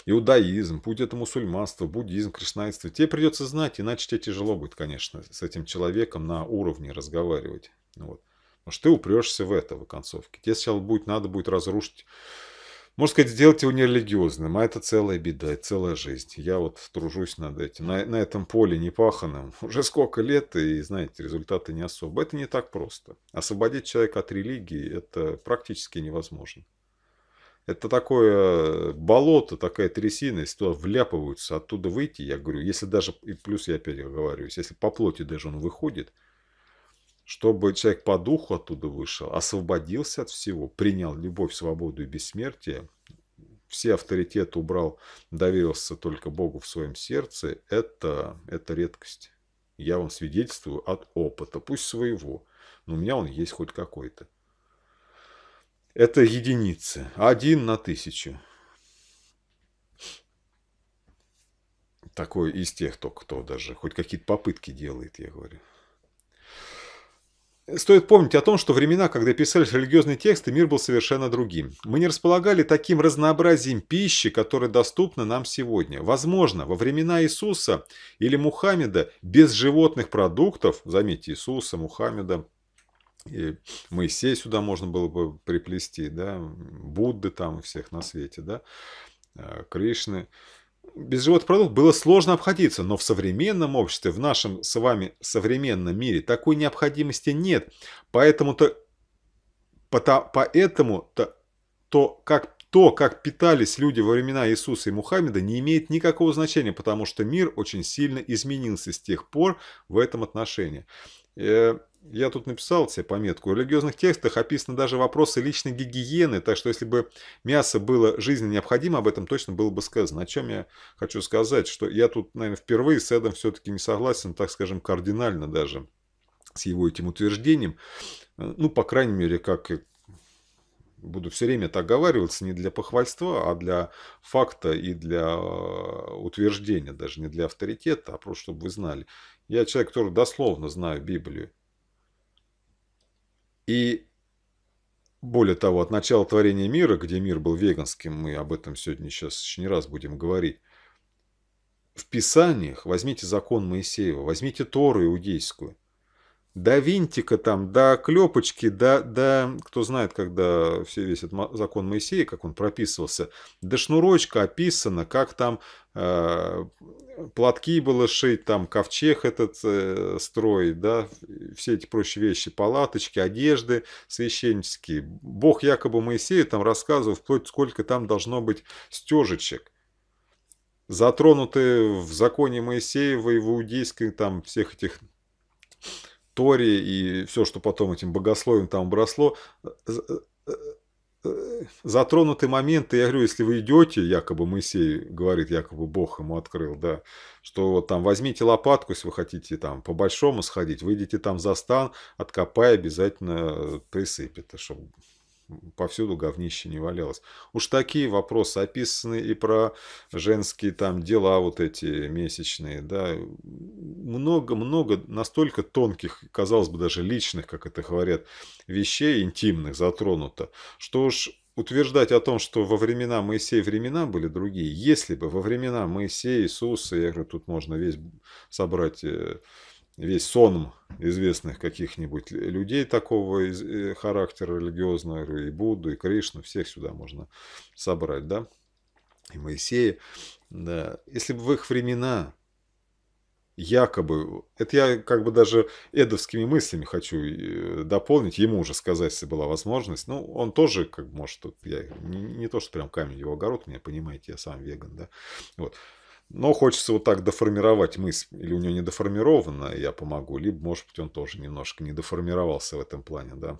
Иудаизм, будь это мусульманство, буддизм, кришнаитство. Тебе придется знать, иначе тебе тяжело будет, конечно, с этим человеком на уровне разговаривать. Вот. Потому что ты упрешься в это в оконцовке. Тебе сначала будет, надо будет разрушить можно сказать, сделать его нерелигиозным, а это целая беда, это целая жизнь. Я вот тружусь над этим, на, на этом поле непаханном уже сколько лет, и, знаете, результаты не особо. Это не так просто. Освободить человека от религии – это практически невозможно. Это такое э, болото, такая трясина, если туда вляпываются, оттуда выйти, я говорю, если даже, и плюс я опять говорю, если по плоти даже он выходит – чтобы человек по духу оттуда вышел, освободился от всего, принял любовь, свободу и бессмертие, все авторитеты убрал, доверился только Богу в своем сердце, это, это редкость. Я вам свидетельствую от опыта, пусть своего, но у меня он есть хоть какой-то. Это единицы, один на тысячу. Такой из тех, кто, кто даже хоть какие-то попытки делает, я говорю. Стоит помнить о том, что времена, когда писались религиозные тексты, мир был совершенно другим. Мы не располагали таким разнообразием пищи, которое доступно нам сегодня. Возможно, во времена Иисуса или Мухаммеда без животных продуктов, заметьте, Иисуса, Мухаммеда, и Моисея сюда можно было бы приплести, да, Будды там всех на свете, да, э, Кришны, без животных продуктов было сложно обходиться, но в современном обществе, в нашем с вами современном мире такой необходимости нет. Поэтому-то поэтому -то, то, как, то, как питались люди во времена Иисуса и Мухаммеда, не имеет никакого значения, потому что мир очень сильно изменился с тех пор в этом отношении. Э, я тут написал себе пометку, в религиозных текстах описаны даже вопросы личной гигиены, так что если бы мясо было жизненно необходимо, об этом точно было бы сказано. О чем я хочу сказать, что я тут, наверное, впервые с Эдом все-таки не согласен, так скажем, кардинально даже с его этим утверждением. Ну, по крайней мере, как буду все время так оговариваться, не для похвальства, а для факта и для а, утверждения, даже не для авторитета, а просто чтобы вы знали. Я человек, который дословно знаю Библию. И более того, от начала творения мира, где мир был веганским, мы об этом сегодня сейчас еще не раз будем говорить, в Писаниях возьмите закон Моисеева, возьмите Тору иудейскую – до винтика там, до клепочки, до, до, кто знает, когда все весь этот закон Моисея, как он прописывался, до шнурочка описано, как там э, платки было шить, там ковчег этот э, строй, да, все эти прочие вещи, палаточки, одежды священнические. Бог якобы Моисею там рассказывал вплоть сколько там должно быть стежечек затронуты в законе Моисеева и в иудейской там всех этих Торе и все, что потом этим богословием там бросло, э, э, затронуты моменты, я говорю, если вы идете, якобы Моисей говорит, якобы Бог ему открыл, да, что вот там возьмите лопатку, если вы хотите там по-большому сходить, выйдите там за стан, откопай, обязательно э, присыпет, чтобы повсюду говнище не валялось. Уж такие вопросы описаны и про женские там дела вот эти месячные, да, много-много настолько тонких, казалось бы, даже личных, как это говорят, вещей интимных затронуто, что уж утверждать о том, что во времена Моисея времена были другие, если бы во времена Моисея, Иисуса, я говорю, тут можно весь собрать э, весь сон известных каких-нибудь людей такого э, характера религиозного, и Будду, и Кришну, всех сюда можно собрать, да, и Моисея. Да. Если бы в их времена якобы, это я как бы даже эдовскими мыслями хочу э, дополнить, ему уже сказать, если была возможность, ну, он тоже, как может, я, не, не то, что прям камень его огород, меня понимаете, я сам веган, да, вот, но хочется вот так доформировать мысль. Или у него не я помогу. Либо, может быть, он тоже немножко недоформировался в этом плане, да.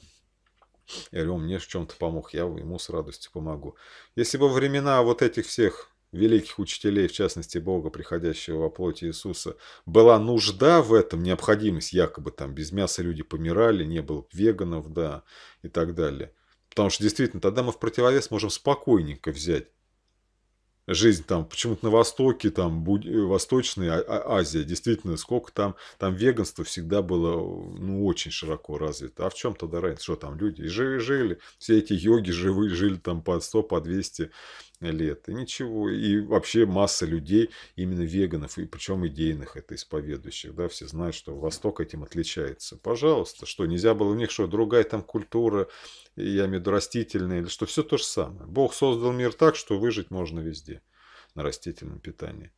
Или он мне в чем-то помог, я ему с радостью помогу. Если бы времена вот этих всех великих учителей, в частности Бога, приходящего во плоти Иисуса, была нужда в этом, необходимость якобы там без мяса люди помирали, не было веганов, да, и так далее. Потому что действительно тогда мы в противовес можем спокойненько взять жизнь там почему-то на Востоке, там Буд... Э, Восточная а, Азия, действительно, сколько там, там веганство всегда было ну, очень широко развито. А в чем тогда разница? Что там люди жили, жили, все эти йоги живые жили там по 100, по 200 лет. И ничего. И вообще масса людей, именно веганов, и причем идейных это исповедующих. Да, все знают, что Восток этим отличается. Пожалуйста, что нельзя было у них, что другая там культура, я имею в виду растительная, или что все то же самое. Бог создал мир так, что выжить можно везде на растительном питании.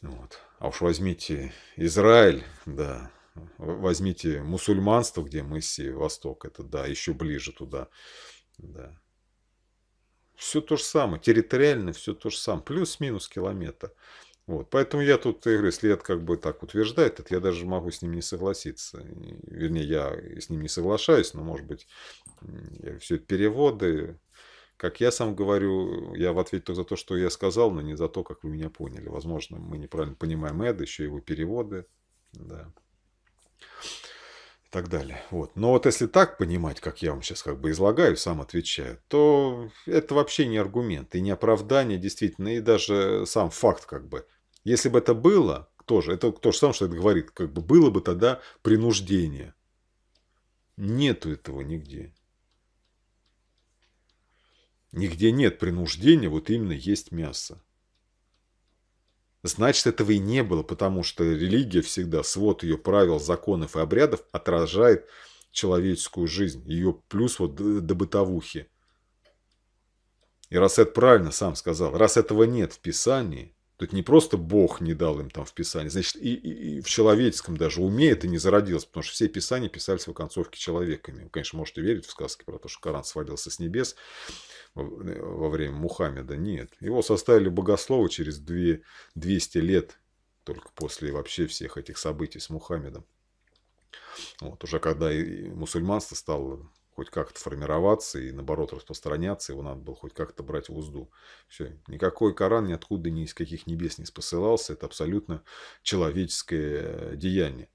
Вот. А уж возьмите Израиль, да, возьмите мусульманство, где мы Моисей, Восток, это да, еще ближе туда, да все то же самое, территориально все то же самое, плюс-минус километр. Вот. Поэтому я тут, я говорю, если это как бы так утверждает, это я даже могу с ним не согласиться. Вернее, я с ним не соглашаюсь, но, может быть, все это переводы. Как я сам говорю, я в ответ только за то, что я сказал, но не за то, как вы меня поняли. Возможно, мы неправильно понимаем это, еще его переводы. Да и так далее. Вот. Но вот если так понимать, как я вам сейчас как бы излагаю, сам отвечаю, то это вообще не аргумент и не оправдание действительно, и даже сам факт как бы. Если бы это было, тоже, это то же самое, что это говорит, как бы было бы тогда принуждение. Нету этого нигде. Нигде нет принуждения, вот именно есть мясо. Значит, этого и не было, потому что религия всегда, свод ее правил, законов и обрядов отражает человеческую жизнь, ее плюс вот до, бытовухи. И раз это правильно сам сказал, раз этого нет в Писании, то это не просто Бог не дал им там в Писании, значит, и, и, и в человеческом даже уме это не зародилось, потому что все Писания писались в оконцовке человеками. Вы, конечно, можете верить в сказки про то, что Коран свалился с небес, Э, во время Мухаммеда. Нет. Его составили богословы через 200 лет, только после вообще всех этих событий с Мухаммедом. Вот, уже когда и мусульманство стало хоть как-то формироваться и, наоборот, распространяться, его надо было хоть как-то брать в узду. Все. Никакой Коран ниоткуда ни из каких небес не посылался. Это абсолютно человеческое э, деяние.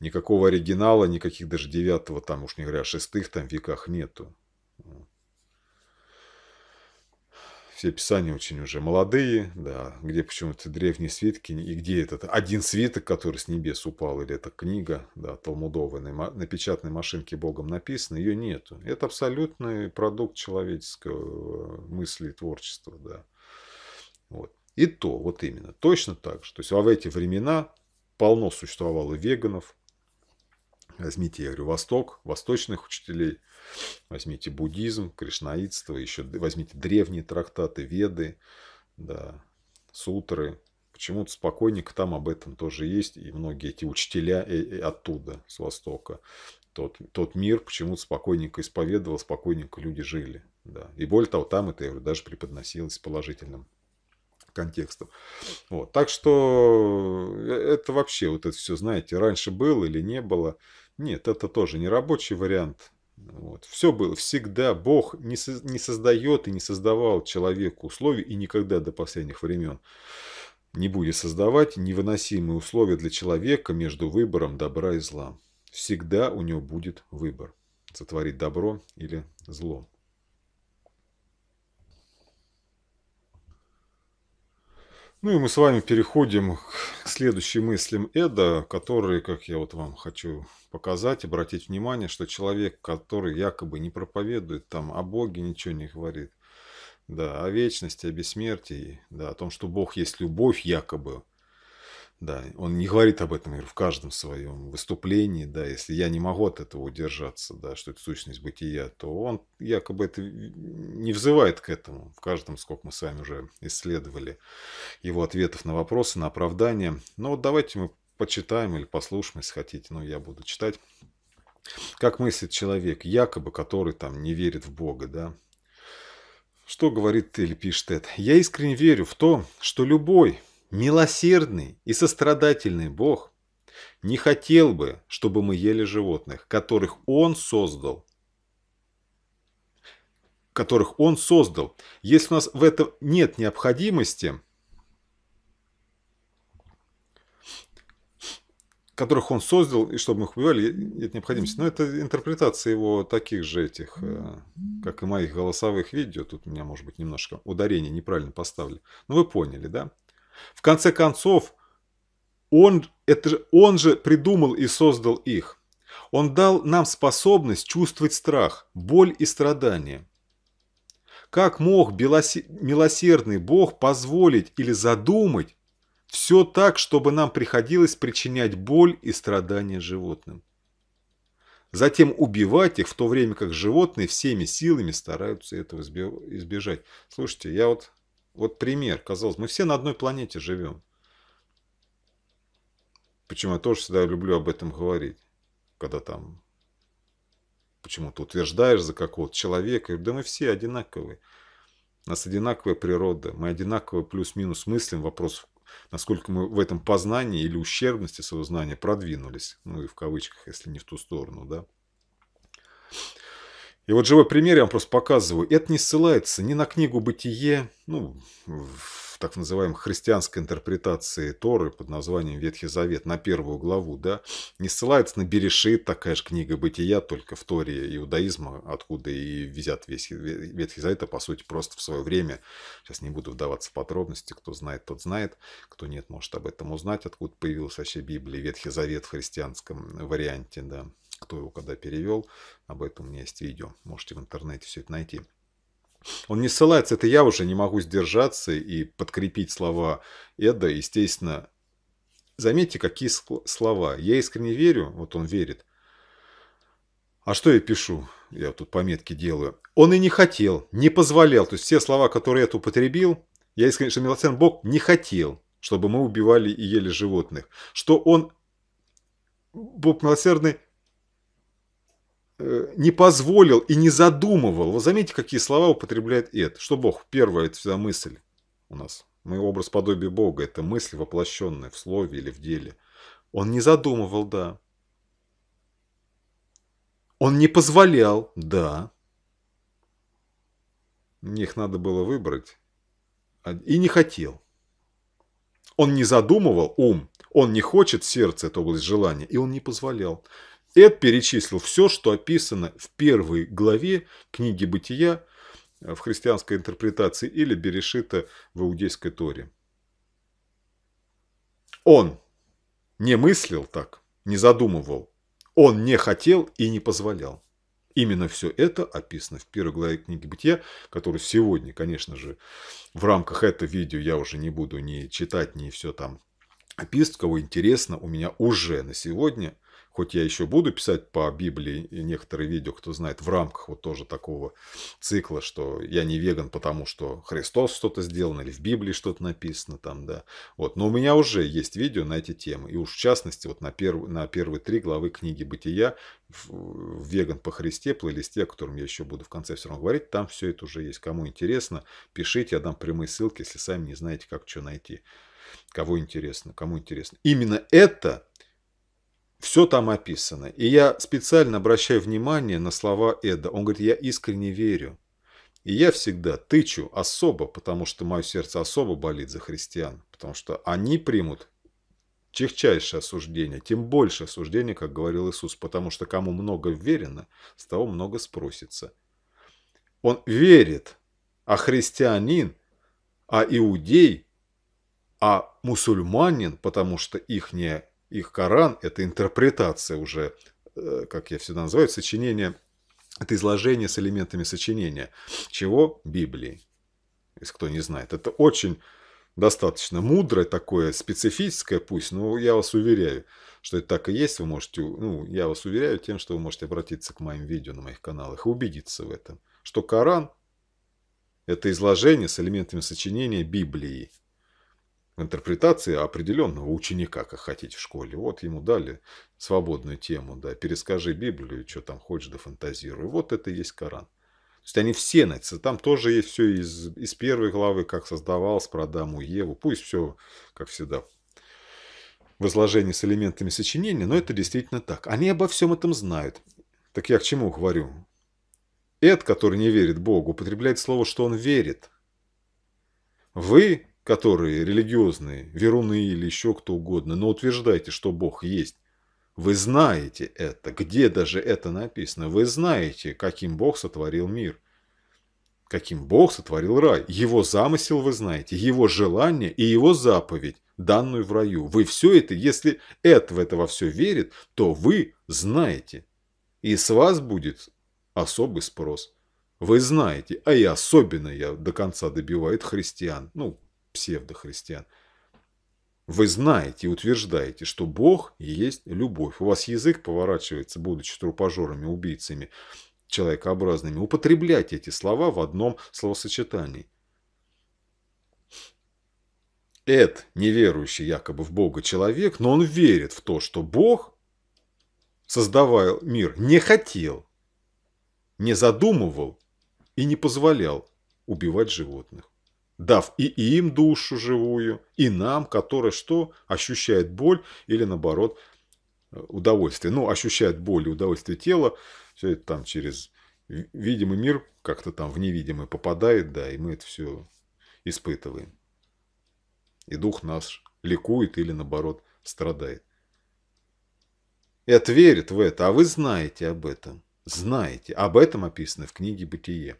Никакого оригинала, никаких даже девятого, там уж не говоря, шестых там веках нету. все писания очень уже молодые, да, где почему-то древние свитки, и где этот один свиток, который с небес упал, или эта книга, да, Талмудовая, на, на печатной машинке Богом написана, ее нету. Это абсолютный продукт человеческого э, мысли и творчества, да. Вот. И то, вот именно, точно так же. То есть, а в эти времена полно существовало веганов, Возьмите, я говорю, Восток, восточных учителей, возьмите буддизм, кришнаитство, еще возьмите древние трактаты, веды, да, сутры. Почему-то спокойненько там об этом тоже есть, и многие эти учителя э, э, оттуда, с Востока. Тот, тот мир почему-то спокойненько исповедовал, спокойненько люди жили. Да. И более того, там это я говорю, даже преподносилось положительным контекстом. Вот. Так что э, это вообще вот это все, знаете, раньше было или не было, нет, это тоже не рабочий вариант. Вот. Все было всегда. Бог не, со не создает и не создавал человеку условий и никогда до последних времен не будет создавать невыносимые условия для человека между выбором добра и зла. Всегда у него будет выбор – сотворить добро или зло. Ну и мы с вами переходим к следующим мыслям Эда, которые, как я вот вам хочу показать, обратить внимание, что человек, который якобы не проповедует там о Боге, ничего не говорит, да, о вечности, о бессмертии, да, о том, что Бог есть любовь якобы, да, он не говорит об этом в каждом своем выступлении, да, если я не могу от этого удержаться, да, что это сущность бытия, то он якобы это не взывает к этому. В каждом, сколько мы сами уже исследовали его ответов на вопросы, на оправдания. Но ну вот давайте мы почитаем или послушаем, если хотите, но ну, я буду читать. Как мыслит человек, якобы, который там не верит в Бога, да, что говорит или пишет это? «Я искренне верю в то, что любой, Милосердный и сострадательный Бог не хотел бы, чтобы мы ели животных, которых Он создал. Которых Он создал. Если у нас в этом нет необходимости, которых он создал, и чтобы мы их убивали, нет необходимости. Но это интерпретация его таких же этих, э, как и моих голосовых видео. Тут у меня, может быть, немножко ударение неправильно поставили. Но ну, вы поняли, да? В конце концов, он, это он же придумал и создал их. Он дал нам способность чувствовать страх, боль и страдания. Как мог белоси... милосердный Бог позволить или задумать все так, чтобы нам приходилось причинять боль и страдания животным? Затем убивать их, в то время как животные всеми силами стараются этого избежать. Слушайте, я вот вот пример, казалось, мы все на одной планете живем. Почему я тоже всегда люблю об этом говорить, когда там почему-то утверждаешь за какого-то человека. Да мы все одинаковые. У нас одинаковая природа, мы одинаково плюс-минус мыслим вопрос, насколько мы в этом познании или ущербности своего знания продвинулись, ну и в кавычках, если не в ту сторону, да. И вот живой пример я вам просто показываю. Это не ссылается ни на книгу «Бытие», ну, в так называемой христианской интерпретации Торы под названием Ветхий Завет на первую главу, да, не ссылается на Берешит, такая же книга «Бытия», только в Торе иудаизма, откуда и взят весь Ветхий Завет, а по сути просто в свое время, сейчас не буду вдаваться в подробности, кто знает, тот знает, кто нет, может об этом узнать, откуда появилась вообще Библия, Ветхий Завет в христианском варианте, да кто его когда перевел. Об этом у меня есть видео. Можете в интернете все это найти. Он не ссылается, это я уже не могу сдержаться и подкрепить слова Эда. Естественно, заметьте, какие слова. Я искренне верю, вот он верит. А что я пишу? Я тут пометки делаю. Он и не хотел, не позволял. То есть все слова, которые я употребил, я искренне, что милосердный Бог не хотел, чтобы мы убивали и ели животных. Что он, Бог милосердный, Э, не позволил и не задумывал. Вы заметите, какие слова употребляет Эд. Что Бог? Первое, это всегда мысль у нас. Мы образ подобия Бога. Это мысль, воплощенная в слове или в деле. Он не задумывал, да. Он не позволял, да. Их надо было выбрать. А, и не хотел. Он не задумывал ум. Он не хочет сердце, это область желания. И он не позволял. Эд перечислил все, что описано в первой главе книги «Бытия» в христианской интерпретации или Берешита в иудейской Торе. Он не мыслил так, не задумывал. Он не хотел и не позволял. Именно все это описано в первой главе книги «Бытия», которую сегодня, конечно же, в рамках этого видео я уже не буду ни читать, ни все там описывать. Кого интересно, у меня уже на сегодня – хоть я еще буду писать по Библии и некоторые видео, кто знает, в рамках вот тоже такого цикла, что я не веган, потому что Христос что-то сделан или в Библии что-то написано там, да. Вот. Но у меня уже есть видео на эти темы. И уж в частности, вот на, перв... на первые три главы книги «Бытия» «Веган по Христе», плейлисте, о котором я еще буду в конце все равно говорить, там все это уже есть. Кому интересно, пишите, я дам прямые ссылки, если сами не знаете, как что найти. Кого интересно, кому интересно. Именно это все там описано. И я специально обращаю внимание на слова Эда. Он говорит, я искренне верю. И я всегда тычу особо, потому что мое сердце особо болит за христиан. Потому что они примут чехчайшее осуждение, тем больше осуждение, как говорил Иисус. Потому что кому много верено, с того много спросится. Он верит, а христианин, а иудей, а мусульманин, потому что их не их Коран – это интерпретация уже, э, как я всегда называю, сочинение, это изложение с элементами сочинения. Чего? Библии. Если кто не знает. Это очень достаточно мудрое такое, специфическое пусть, но я вас уверяю, что это так и есть. Вы можете, ну, я вас уверяю тем, что вы можете обратиться к моим видео на моих каналах и убедиться в этом, что Коран – это изложение с элементами сочинения Библии интерпретации определенного ученика, как хотите, в школе. Вот ему дали свободную тему, да, перескажи Библию, что там хочешь, да фантазируй. Вот это и есть Коран. То есть они все, знаете, там тоже есть все из, из первой главы, как создавалось про Адаму Еву. Пусть все, как всегда, в изложении с элементами сочинения, но это действительно так. Они обо всем этом знают. Так я к чему говорю? Эд, который не верит Богу, употребляет слово, что он верит. Вы которые религиозные, веруны или еще кто угодно, но утверждайте, что Бог есть. Вы знаете это, где даже это написано. Вы знаете, каким Бог сотворил мир, каким Бог сотворил рай. Его замысел вы знаете, его желание и его заповедь, данную в раю. Вы все это, если это в этого все верит, то вы знаете. И с вас будет особый спрос. Вы знаете, а и особенно я до конца добивает христиан. Ну, псевдохристиан. Вы знаете и утверждаете, что Бог есть любовь. У вас язык поворачивается, будучи трупожорами, убийцами, человекообразными. Употребляйте эти слова в одном словосочетании. Эд, неверующий якобы в Бога человек, но он верит в то, что Бог, создавая мир, не хотел, не задумывал и не позволял убивать животных дав и им душу живую, и нам, которые что? Ощущает боль или наоборот э, удовольствие. Ну, ощущает боль и удовольствие тела, все это там через видимый мир как-то там в невидимый попадает, да, и мы это все испытываем. И дух нас ликует или наоборот страдает. И верит в это, а вы знаете об этом. Знаете. Об этом описано в книге «Бытие».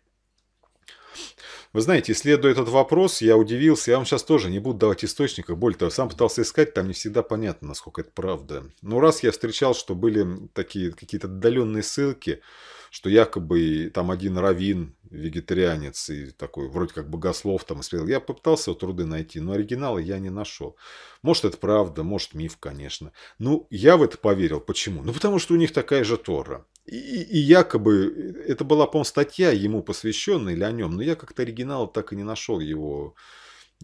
Вы знаете, исследуя этот вопрос, я удивился. Я вам сейчас тоже не буду давать источников, Более того, сам пытался искать, там не всегда понятно, насколько это правда. Но ну, раз я встречал, что были такие какие-то отдаленные ссылки, что якобы там один равин, вегетарианец и такой вроде как богослов там испел. Я попытался его труды найти, но оригинала я не нашел. Может, это правда, может, миф, конечно. Ну, я в это поверил. Почему? Ну, потому что у них такая же Тора. И, и якобы, э, это была, по-моему, статья ему посвященная или о нем, но я как-то оригинала так и не нашел его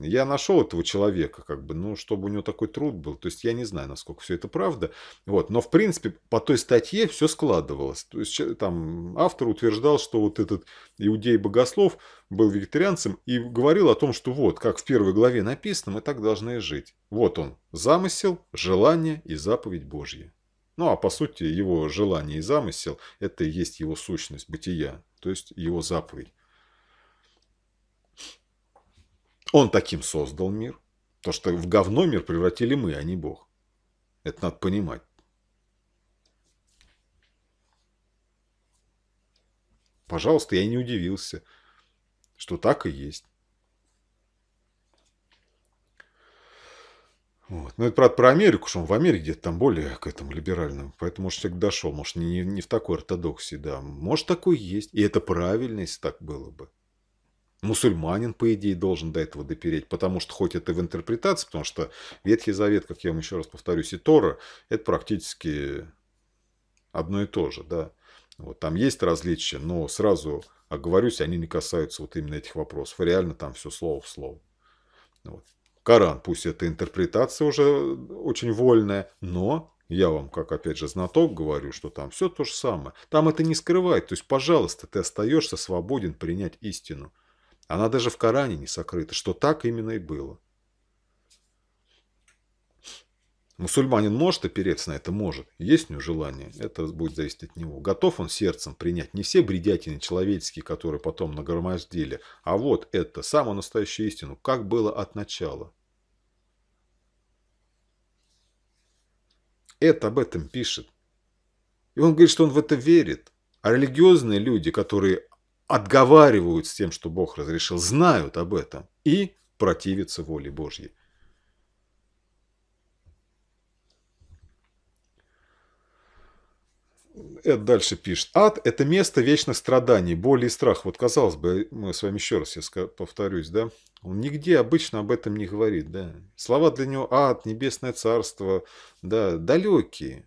я нашел этого человека, как бы, ну, чтобы у него такой труд был. То есть я не знаю, насколько все это правда. Вот. Но, в принципе, по той статье все складывалось. То есть там автор утверждал, что вот этот иудей-богослов был вегетарианцем и говорил о том, что вот, как в первой главе написано, мы так должны жить. Вот он, замысел, желание и заповедь Божья. Ну, а по сути, его желание и замысел – это и есть его сущность бытия, то есть его заповедь. Он таким создал мир. То, что в говно мир превратили мы, а не Бог. Это надо понимать. Пожалуйста, я не удивился, что так и есть. Вот. Ну, это, правда, про Америку, что он в Америке где-то там более к этому либеральному. Поэтому, может, человек дошел. Может, не, не в такой ортодоксии, да. Может, такой есть. И это правильно, если так было бы. Мусульманин, по идее, должен до этого допереть, потому что хоть это в интерпретации, потому что Ветхий Завет, как я вам еще раз повторюсь, и Тора, это практически одно и то же. Да? Вот, там есть различия, но сразу оговорюсь, они не касаются вот именно этих вопросов. Реально там все слово в слово. Вот. Коран, пусть это интерпретация уже очень вольная, но я вам, как опять же знаток, говорю, что там все то же самое. Там это не скрывает. То есть, пожалуйста, ты остаешься свободен принять истину. Она даже в Коране не сокрыта, что так именно и было. Мусульманин может опереться на это? Может. Есть у него желание? Это будет зависеть от него. Готов он сердцем принять не все бредятины человеческие, которые потом нагромождили, а вот это, самую настоящую истину, как было от начала. Это об этом пишет. И он говорит, что он в это верит. А религиозные люди, которые отговаривают с тем, что Бог разрешил, знают об этом и противятся воле Божьей. Эд дальше пишет. Ад – это место вечных страданий, боли и страха. Вот, казалось бы, мы с вами еще раз, я повторюсь, да? Он нигде обычно об этом не говорит, да? Слова для него ад, небесное царство, да, далекие.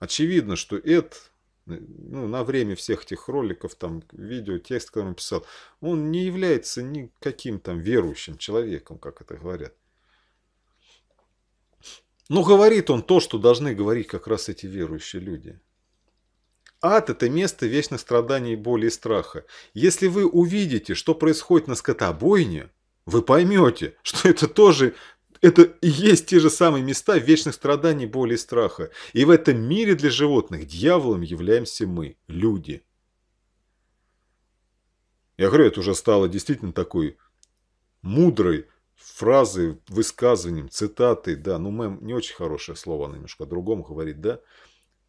Очевидно, что Эд ну, на время всех этих роликов, там, видео, текст, который он писал, он не является никаким там верующим человеком, как это говорят. Но говорит он то, что должны говорить как раз эти верующие люди. Ад – это место вечных страданий, боли и страха. Если вы увидите, что происходит на скотобойне, вы поймете, что это тоже это и есть те же самые места вечных страданий, боли и страха. И в этом мире для животных дьяволом являемся мы, люди. Я говорю, это уже стало действительно такой мудрой фразой, высказыванием, цитатой. Да, ну мэм, не очень хорошее слово, она немножко о другом говорит, да.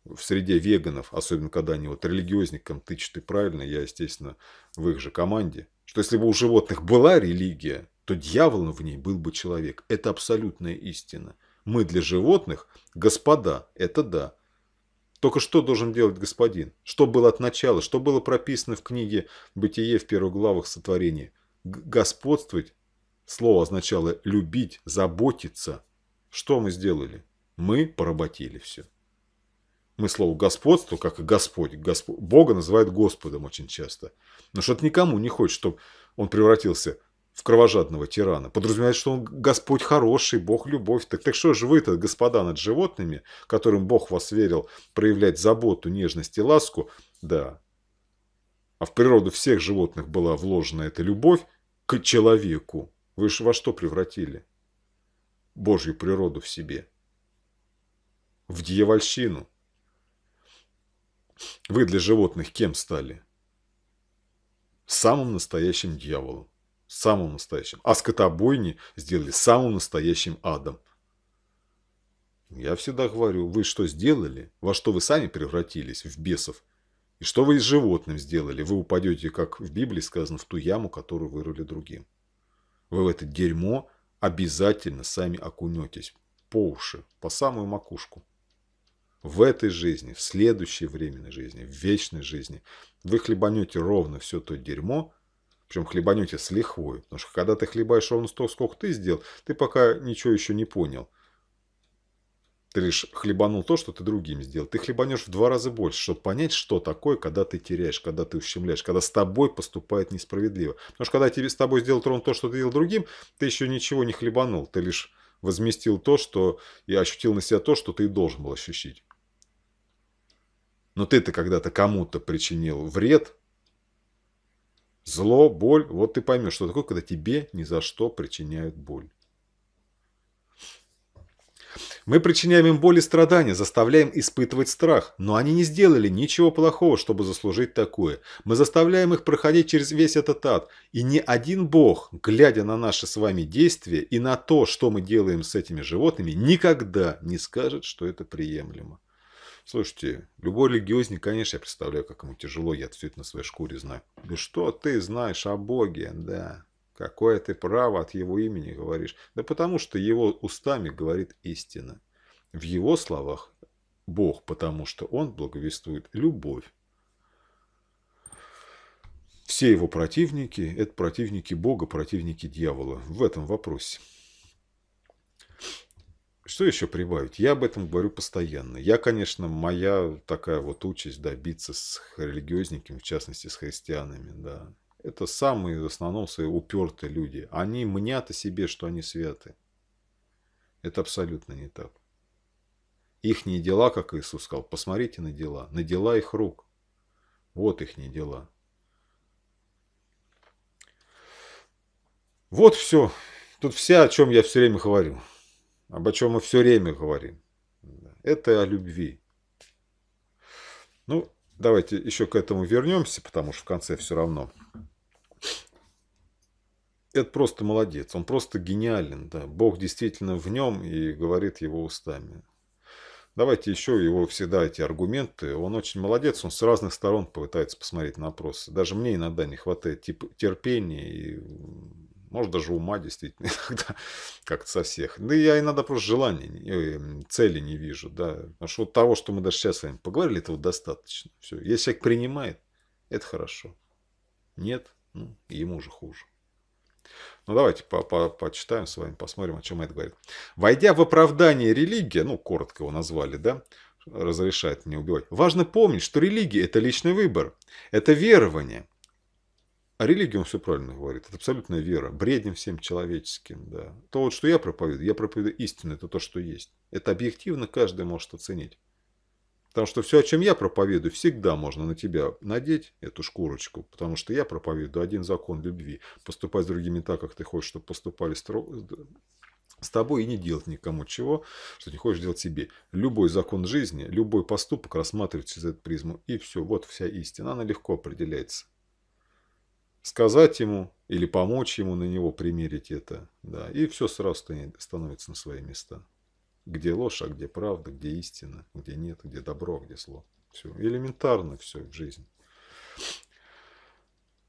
В среде веганов, особенно когда они вот религиозникам тычут и правильно, я, естественно, в их же команде. Что если бы у животных была религия, то дьяволом в ней был бы человек. Это абсолютная истина. Мы для животных господа, это да. Только что должен делать господин? Что было от начала? Что было прописано в книге «Бытие» в первых главах сотворения? Господствовать, слово означало любить, заботиться. Что мы сделали? Мы поработили все. Мы слово «господство», как и «господь», Господь Бога называют Господом очень часто. Но что-то никому не хочет, чтобы он превратился в в кровожадного тирана. Подразумевает, что он Господь хороший, Бог любовь. Так, так что же вы-то, господа, над животными, которым Бог вас верил проявлять заботу, нежность и ласку? Да. А в природу всех животных была вложена эта любовь к человеку. Вы же во что превратили? Божью природу в себе. В дьявольщину. Вы для животных кем стали? Самым настоящим дьяволом самым настоящим. А скотобойни сделали самым настоящим адом. Я всегда говорю, вы что сделали? Во что вы сами превратились? В бесов. И что вы с животным сделали? Вы упадете, как в Библии сказано, в ту яму, которую вырыли другим. Вы в это дерьмо обязательно сами окунетесь. По уши, по самую макушку. В этой жизни, в следующей временной жизни, в вечной жизни вы хлебанете ровно все то дерьмо, причем хлебанете с лихвой, потому что когда ты хлебаешь ровно столько, сколько ты сделал, ты пока ничего еще не понял. Ты лишь хлебанул то, что ты другим сделал. Ты хлебанешь в два раза больше, чтобы понять, что такое, когда ты теряешь, когда ты ущемляешь, когда с тобой поступает несправедливо. Потому что когда тебе с тобой сделал ровно то, что ты делал другим, ты еще ничего не хлебанул. Ты лишь возместил то, что и ощутил на себя то, что ты должен был ощутить. Но ты-то когда-то кому-то причинил вред, Зло, боль. Вот ты поймешь, что такое, когда тебе ни за что причиняют боль. Мы причиняем им боль и страдания, заставляем испытывать страх, но они не сделали ничего плохого, чтобы заслужить такое. Мы заставляем их проходить через весь этот ад, и ни один бог, глядя на наши с вами действия и на то, что мы делаем с этими животными, никогда не скажет, что это приемлемо. Слушайте, любой религиозник, конечно, я представляю, как ему тяжело, я все это на своей шкуре знаю. Ну что ты знаешь о Боге, да? Какое ты право от его имени говоришь? Да потому что его устами говорит истина. В его словах Бог, потому что он благовествует любовь. Все его противники – это противники Бога, противники дьявола в этом вопросе. Что еще прибавить? Я об этом говорю постоянно. Я, конечно, моя такая вот участь добиться с религиозниками, в частности, с христианами, да. Это самые, в основном, свои упертые люди. Они мнят о себе, что они святы. Это абсолютно не так. Их не дела, как Иисус сказал, посмотрите на дела, на дела их рук. Вот их не дела. Вот все. Тут все, о чем я все время говорю об чем мы все время говорим. Это о любви. Ну, давайте еще к этому вернемся, потому что в конце все равно. Это просто молодец, он просто гениален, да. Бог действительно в нем и говорит его устами. Давайте еще его всегда эти аргументы. Он очень молодец, он с разных сторон пытается посмотреть на вопросы. Даже мне иногда не хватает терпения и может, даже ума действительно иногда как-то со всех. Да я иногда просто желаний, эм, цели не вижу. Да. Потому что вот того, что мы даже сейчас с вами поговорили, этого достаточно. Все. Если человек принимает, это хорошо. Нет, ну, ему уже хуже. Ну, давайте по -по почитаем с вами, посмотрим, о чем это говорит. Войдя в оправдание религия, ну, коротко его назвали, да, разрешает мне убивать. Важно помнить, что религия – это личный выбор, это верование – а религия, он все правильно говорит, это абсолютная вера, бреднем всем человеческим. Да. То, вот, что я проповедую, я проповедую истину, это то, что есть. Это объективно каждый может оценить. Потому что все, о чем я проповедую, всегда можно на тебя надеть эту шкурочку, потому что я проповедую один закон любви. Поступать с другими так, как ты хочешь, чтобы поступали с тобой и не делать никому чего, что не хочешь делать себе. Любой закон жизни, любой поступок рассматривается через эту призму, и все, вот вся истина, она легко определяется сказать ему или помочь ему на него примерить это, да, и все сразу становится на свои места. Где ложь, а где правда, где истина, где нет, где добро, а где зло. Все, элементарно все в жизни.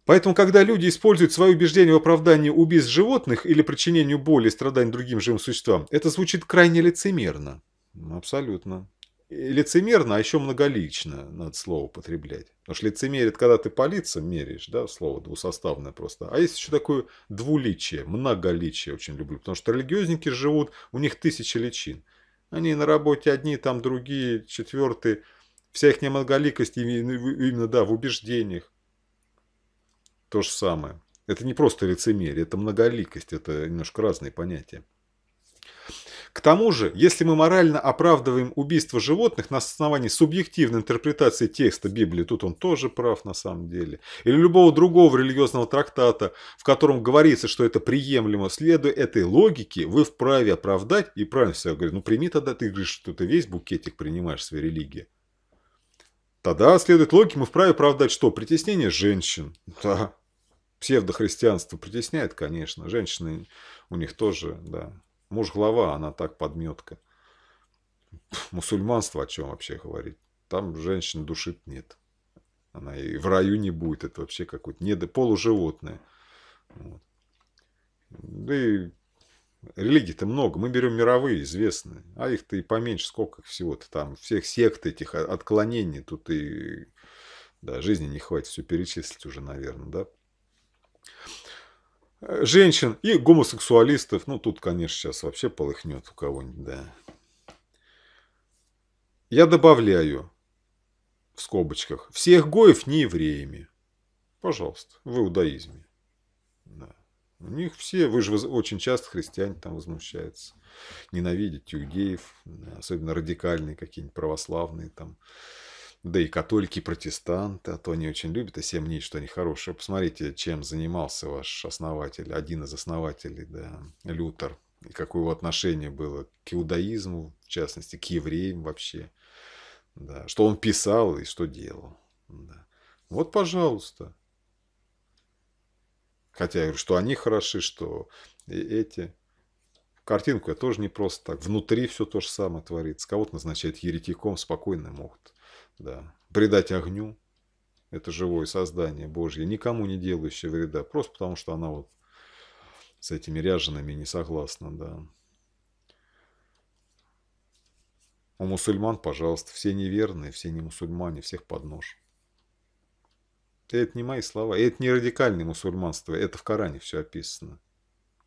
Поэтому, когда люди используют свое убеждения в оправдании убийств животных или причинению боли и страданий другим живым существам, это звучит крайне лицемерно. Абсолютно. Э, лицемерно, а еще многолично надо слово употреблять. Потому что лицемерие – это когда ты по лицам меряешь, да, слово двусоставное просто. А есть еще такое двуличие, многоличие очень люблю. Потому что религиозники живут, у них тысячи личин. Они на работе одни, там другие, четвертые. Вся их многоликость ну, именно, да, в убеждениях. То же самое. Это не просто лицемерие, это многоликость, это немножко разные понятия. К тому же, если мы морально оправдываем убийство животных на основании субъективной интерпретации текста Библии, тут он тоже прав на самом деле, или любого другого религиозного трактата, в котором говорится, что это приемлемо, следуя этой логике, вы вправе оправдать, и правильно все, я говорю, ну прими тогда, ты говоришь, что ты весь букетик принимаешь своей религии. Тогда следует логике, мы вправе оправдать что? Притеснение женщин. Да. Псевдохристианство притесняет, конечно. Женщины, у них тоже, да, Муж глава, она так подметка. Мусульманство о чем вообще говорить? Там женщин душит нет. Она и в раю не будет. Это вообще какое-то недо... полуживотное. Вот. Да и религий-то много. Мы берем мировые, известные. А их-то и поменьше. Сколько всего-то там. Всех сект этих а, отклонений. Тут и да, жизни не хватит все перечислить уже, наверное. Да? женщин и гомосексуалистов. Ну, тут, конечно, сейчас вообще полыхнет у кого-нибудь, да. Я добавляю в скобочках. Всех гоев не евреями. Пожалуйста, в иудаизме. Да. У них все, вы же очень часто христиане там возмущаются. Ненавидят иудеев, особенно радикальные какие-нибудь православные там да и католики, и протестанты, а то они очень любят и семь дней, что они хорошие. Посмотрите, чем занимался ваш основатель, один из основателей, да, Лютер, и какое его отношение было к иудаизму, в частности, к евреям вообще, да, что он писал и что делал. Да. Вот, пожалуйста. Хотя я говорю, что они хороши, что эти. Картинку я тоже не просто так. Внутри все то же самое творится. Кого-то назначают еретиком, спокойно могут да, предать огню. Это живое создание Божье, никому не делающее вреда, просто потому что она вот с этими ряжеными не согласна, да. У мусульман, пожалуйста, все неверные, все не мусульмане, всех под нож. И это не мои слова, и это не радикальное мусульманство, это в Коране все описано.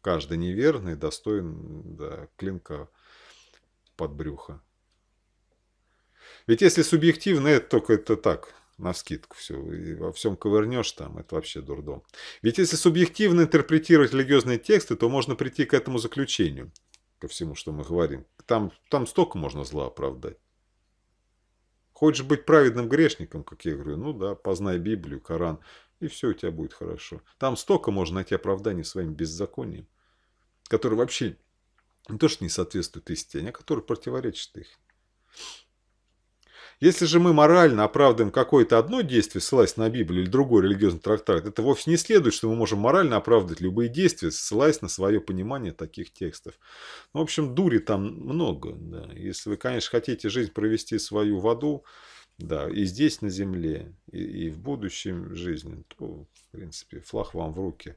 Каждый неверный достоин да, клинка под брюхо. Ведь если субъективно, это только это так, навскидку все, и во всем ковырнешь там, это вообще дурдом. Ведь если субъективно интерпретировать религиозные тексты, то можно прийти к этому заключению, ко всему, что мы говорим. Там, там столько можно зла оправдать. Хочешь быть праведным грешником, как я говорю, ну да, познай Библию, Коран, и все у тебя будет хорошо. Там столько можно найти оправданий своим беззаконием, которые вообще не то, что не соответствуют истине, а которые противоречат их. Если же мы морально оправдываем какое-то одно действие, ссылаясь на Библию или другой религиозный трактат, это вовсе не следует, что мы можем морально оправдывать любые действия, ссылаясь на свое понимание таких текстов. Ну, в общем, дури там много. Да. Если вы, конечно, хотите жизнь провести свою в аду, да, и здесь на земле, и, и в будущем жизни, то, в принципе, флаг вам в руки.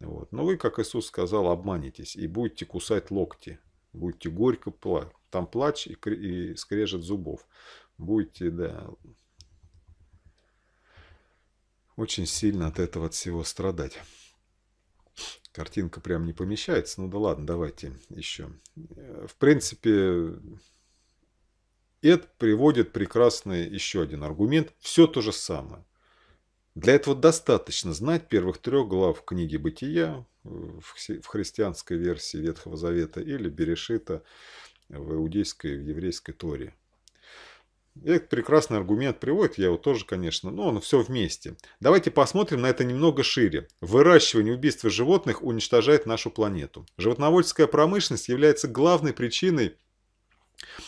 Вот. Но вы, как Иисус сказал, обманетесь и будете кусать локти, будете горько плакать. Там плач и, и скрежет зубов. Будьте да, очень сильно от этого от всего страдать. Картинка прям не помещается. Ну да ладно, давайте еще. В принципе, это приводит прекрасный еще один аргумент. Все то же самое. Для этого достаточно знать первых трех глав книги «Бытия» в христианской версии Ветхого Завета или Берешита в иудейской в еврейской Торе. Этот прекрасный аргумент приводит, я его тоже, конечно, но ну, он все вместе. Давайте посмотрим на это немного шире. Выращивание убийства животных уничтожает нашу планету. Животноводческая промышленность является главной причиной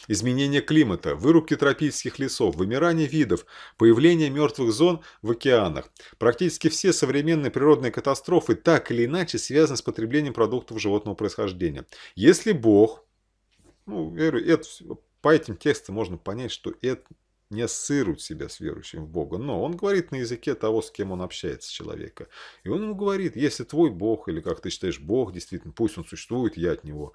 изменения климата, вырубки тропических лесов, вымирания видов, появления мертвых зон в океанах. Практически все современные природные катастрофы так или иначе связаны с потреблением продуктов животного происхождения. Если Бог, ну, это по этим текстам можно понять, что это не ассоциирует себя с верующим в Бога, но он говорит на языке того, с кем он общается, человека. И он ему говорит, если твой Бог, или как ты считаешь, Бог, действительно, пусть он существует, я от него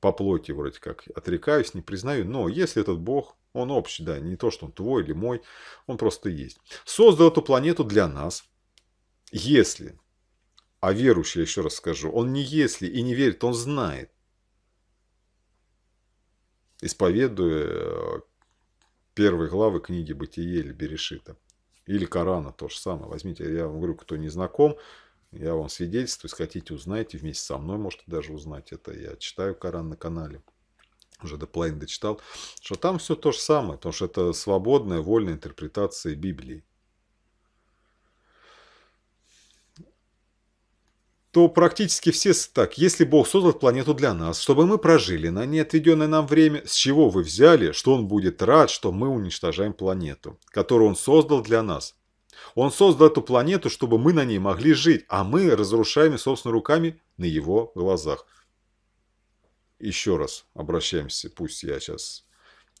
по плоти вроде как отрекаюсь, не признаю, но если этот Бог, он общий, да, не то, что он твой или мой, он просто есть. Создал эту планету для нас, если, а верующий, еще раз скажу, он не если и не верит, он знает, исповедуя э, первые главы книги Бытие или Берешита. Или Корана то же самое. Возьмите, я вам говорю, кто не знаком, я вам свидетельствую, если хотите, узнаете вместе со мной, можете даже узнать это. Я читаю Коран на канале, уже до половины дочитал, что там все то же самое, потому что это свободная, вольная интерпретация Библии. то практически все так, если Бог создал планету для нас, чтобы мы прожили на отведенное нам время, с чего вы взяли, что Он будет рад, что мы уничтожаем планету, которую Он создал для нас? Он создал эту планету, чтобы мы на ней могли жить, а мы разрушаем собственными руками на его глазах. Еще раз обращаемся, пусть я сейчас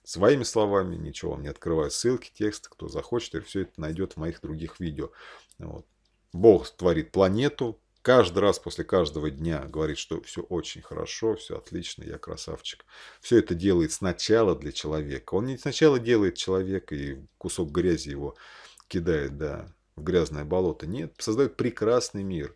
своими словами, ничего вам не открываю, ссылки, текст, кто захочет, и все это найдет в моих других видео. Вот. Бог творит планету, каждый раз после каждого дня говорит, что все очень хорошо, все отлично, я красавчик. Все это делает сначала для человека. Он не сначала делает человека и кусок грязи его кидает, да, в грязное болото. Нет, создает прекрасный мир.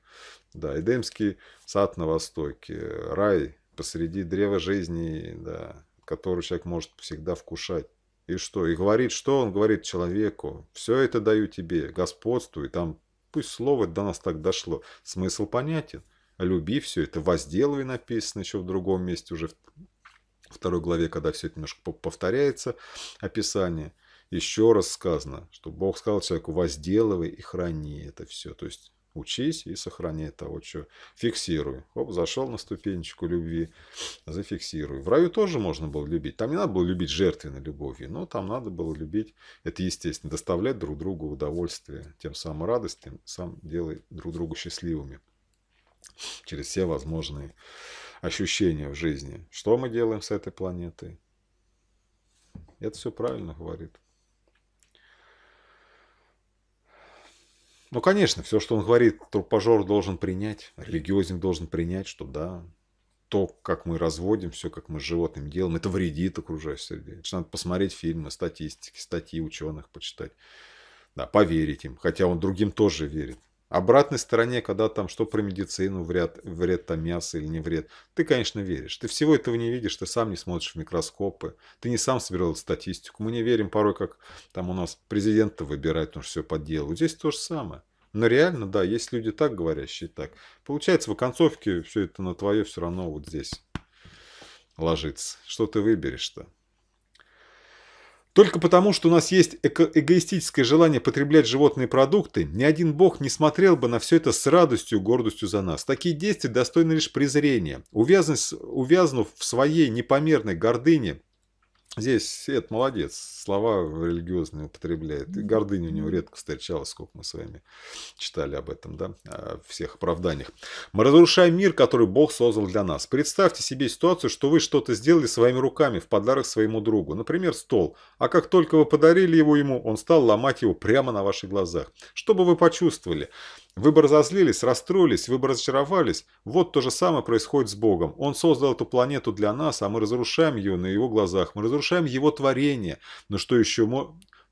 Да, Эдемский сад на востоке, рай посреди древа жизни, да, который человек может всегда вкушать. И что? И говорит, что он говорит человеку? Все это даю тебе, господствуй, там Пусть слово до нас так дошло. Смысл понятен. Люби все это, возделывай написано еще в другом месте, уже в второй главе, когда все это немножко повторяется, описание. Еще раз сказано, что Бог сказал человеку, возделывай и храни это все. То есть Учись и сохрани того, что фиксируй. Оп, зашел на ступенечку любви, зафиксируй. В раю тоже можно было любить. Там не надо было любить жертвенной любовью, но там надо было любить, это естественно, доставлять друг другу удовольствие, тем самым радость, тем самым делай друг друга счастливыми через все возможные ощущения в жизни. Что мы делаем с этой планетой? Это все правильно говорит. Ну, конечно, все, что он говорит, труппажор должен принять, религиозник должен принять, что да, то, как мы разводим все, как мы с животным делаем, это вредит окружающей среде. Это же надо посмотреть фильмы, статистики, статьи ученых почитать. Да, поверить им. Хотя он другим тоже верит обратной стороне, когда там что про медицину, вред, вред там мясо или не вред, ты, конечно, веришь. Ты всего этого не видишь, ты сам не смотришь в микроскопы, ты не сам собирал статистику. Мы не верим порой, как там у нас президента выбирать, потому что все по Здесь то же самое. Но реально, да, есть люди так говорящие, так. Получается, в концовке все это на твое все равно вот здесь ложится. Что ты выберешь-то? Только потому, что у нас есть эко эгоистическое желание потреблять животные продукты, ни один бог не смотрел бы на все это с радостью и гордостью за нас. Такие действия достойны лишь презрения. Увязнув в своей непомерной гордыне, Здесь Свет молодец, слова религиозные употребляет. И гордыня у него редко встречалась, сколько мы с вами читали об этом, да, о а, всех оправданиях. Мы разрушаем мир, который Бог создал для нас. Представьте себе ситуацию, что вы что-то сделали своими руками в подарок своему другу. Например, стол. А как только вы подарили его ему, он стал ломать его прямо на ваших глазах. Что бы вы почувствовали? Вы бы разозлились, расстроились, вы бы разочаровались. Вот то же самое происходит с Богом. Он создал эту планету для нас, а мы разрушаем ее на его глазах. Мы разрушаем его творение. Но что еще,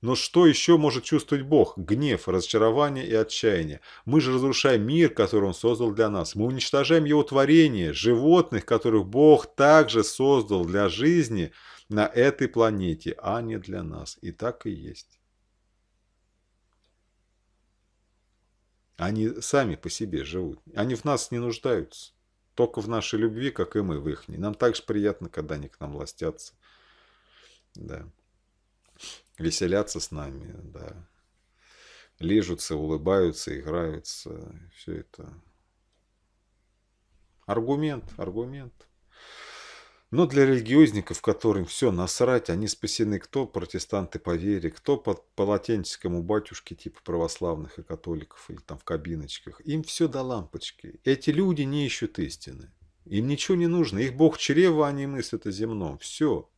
но что еще может чувствовать Бог? Гнев, разочарование и отчаяние. Мы же разрушаем мир, который Он создал для нас. Мы уничтожаем Его творение, животных, которых Бог также создал для жизни на этой планете, а не для нас. И так и есть. Они сами по себе живут. Они в нас не нуждаются. Только в нашей любви, как и мы в их. Нам так также приятно, когда они к нам ластятся. Да. Веселятся с нами, да. лежутся, улыбаются, играются. Все это. Аргумент, аргумент. Но для религиозников, которым все насрать, они спасены кто протестанты по вере, кто под полотенческому батюшки типа православных и католиков или там в кабиночках. Им все до лампочки. Эти люди не ищут истины. Им ничего не нужно. Их бог чрева, они мыслят о земном. Все.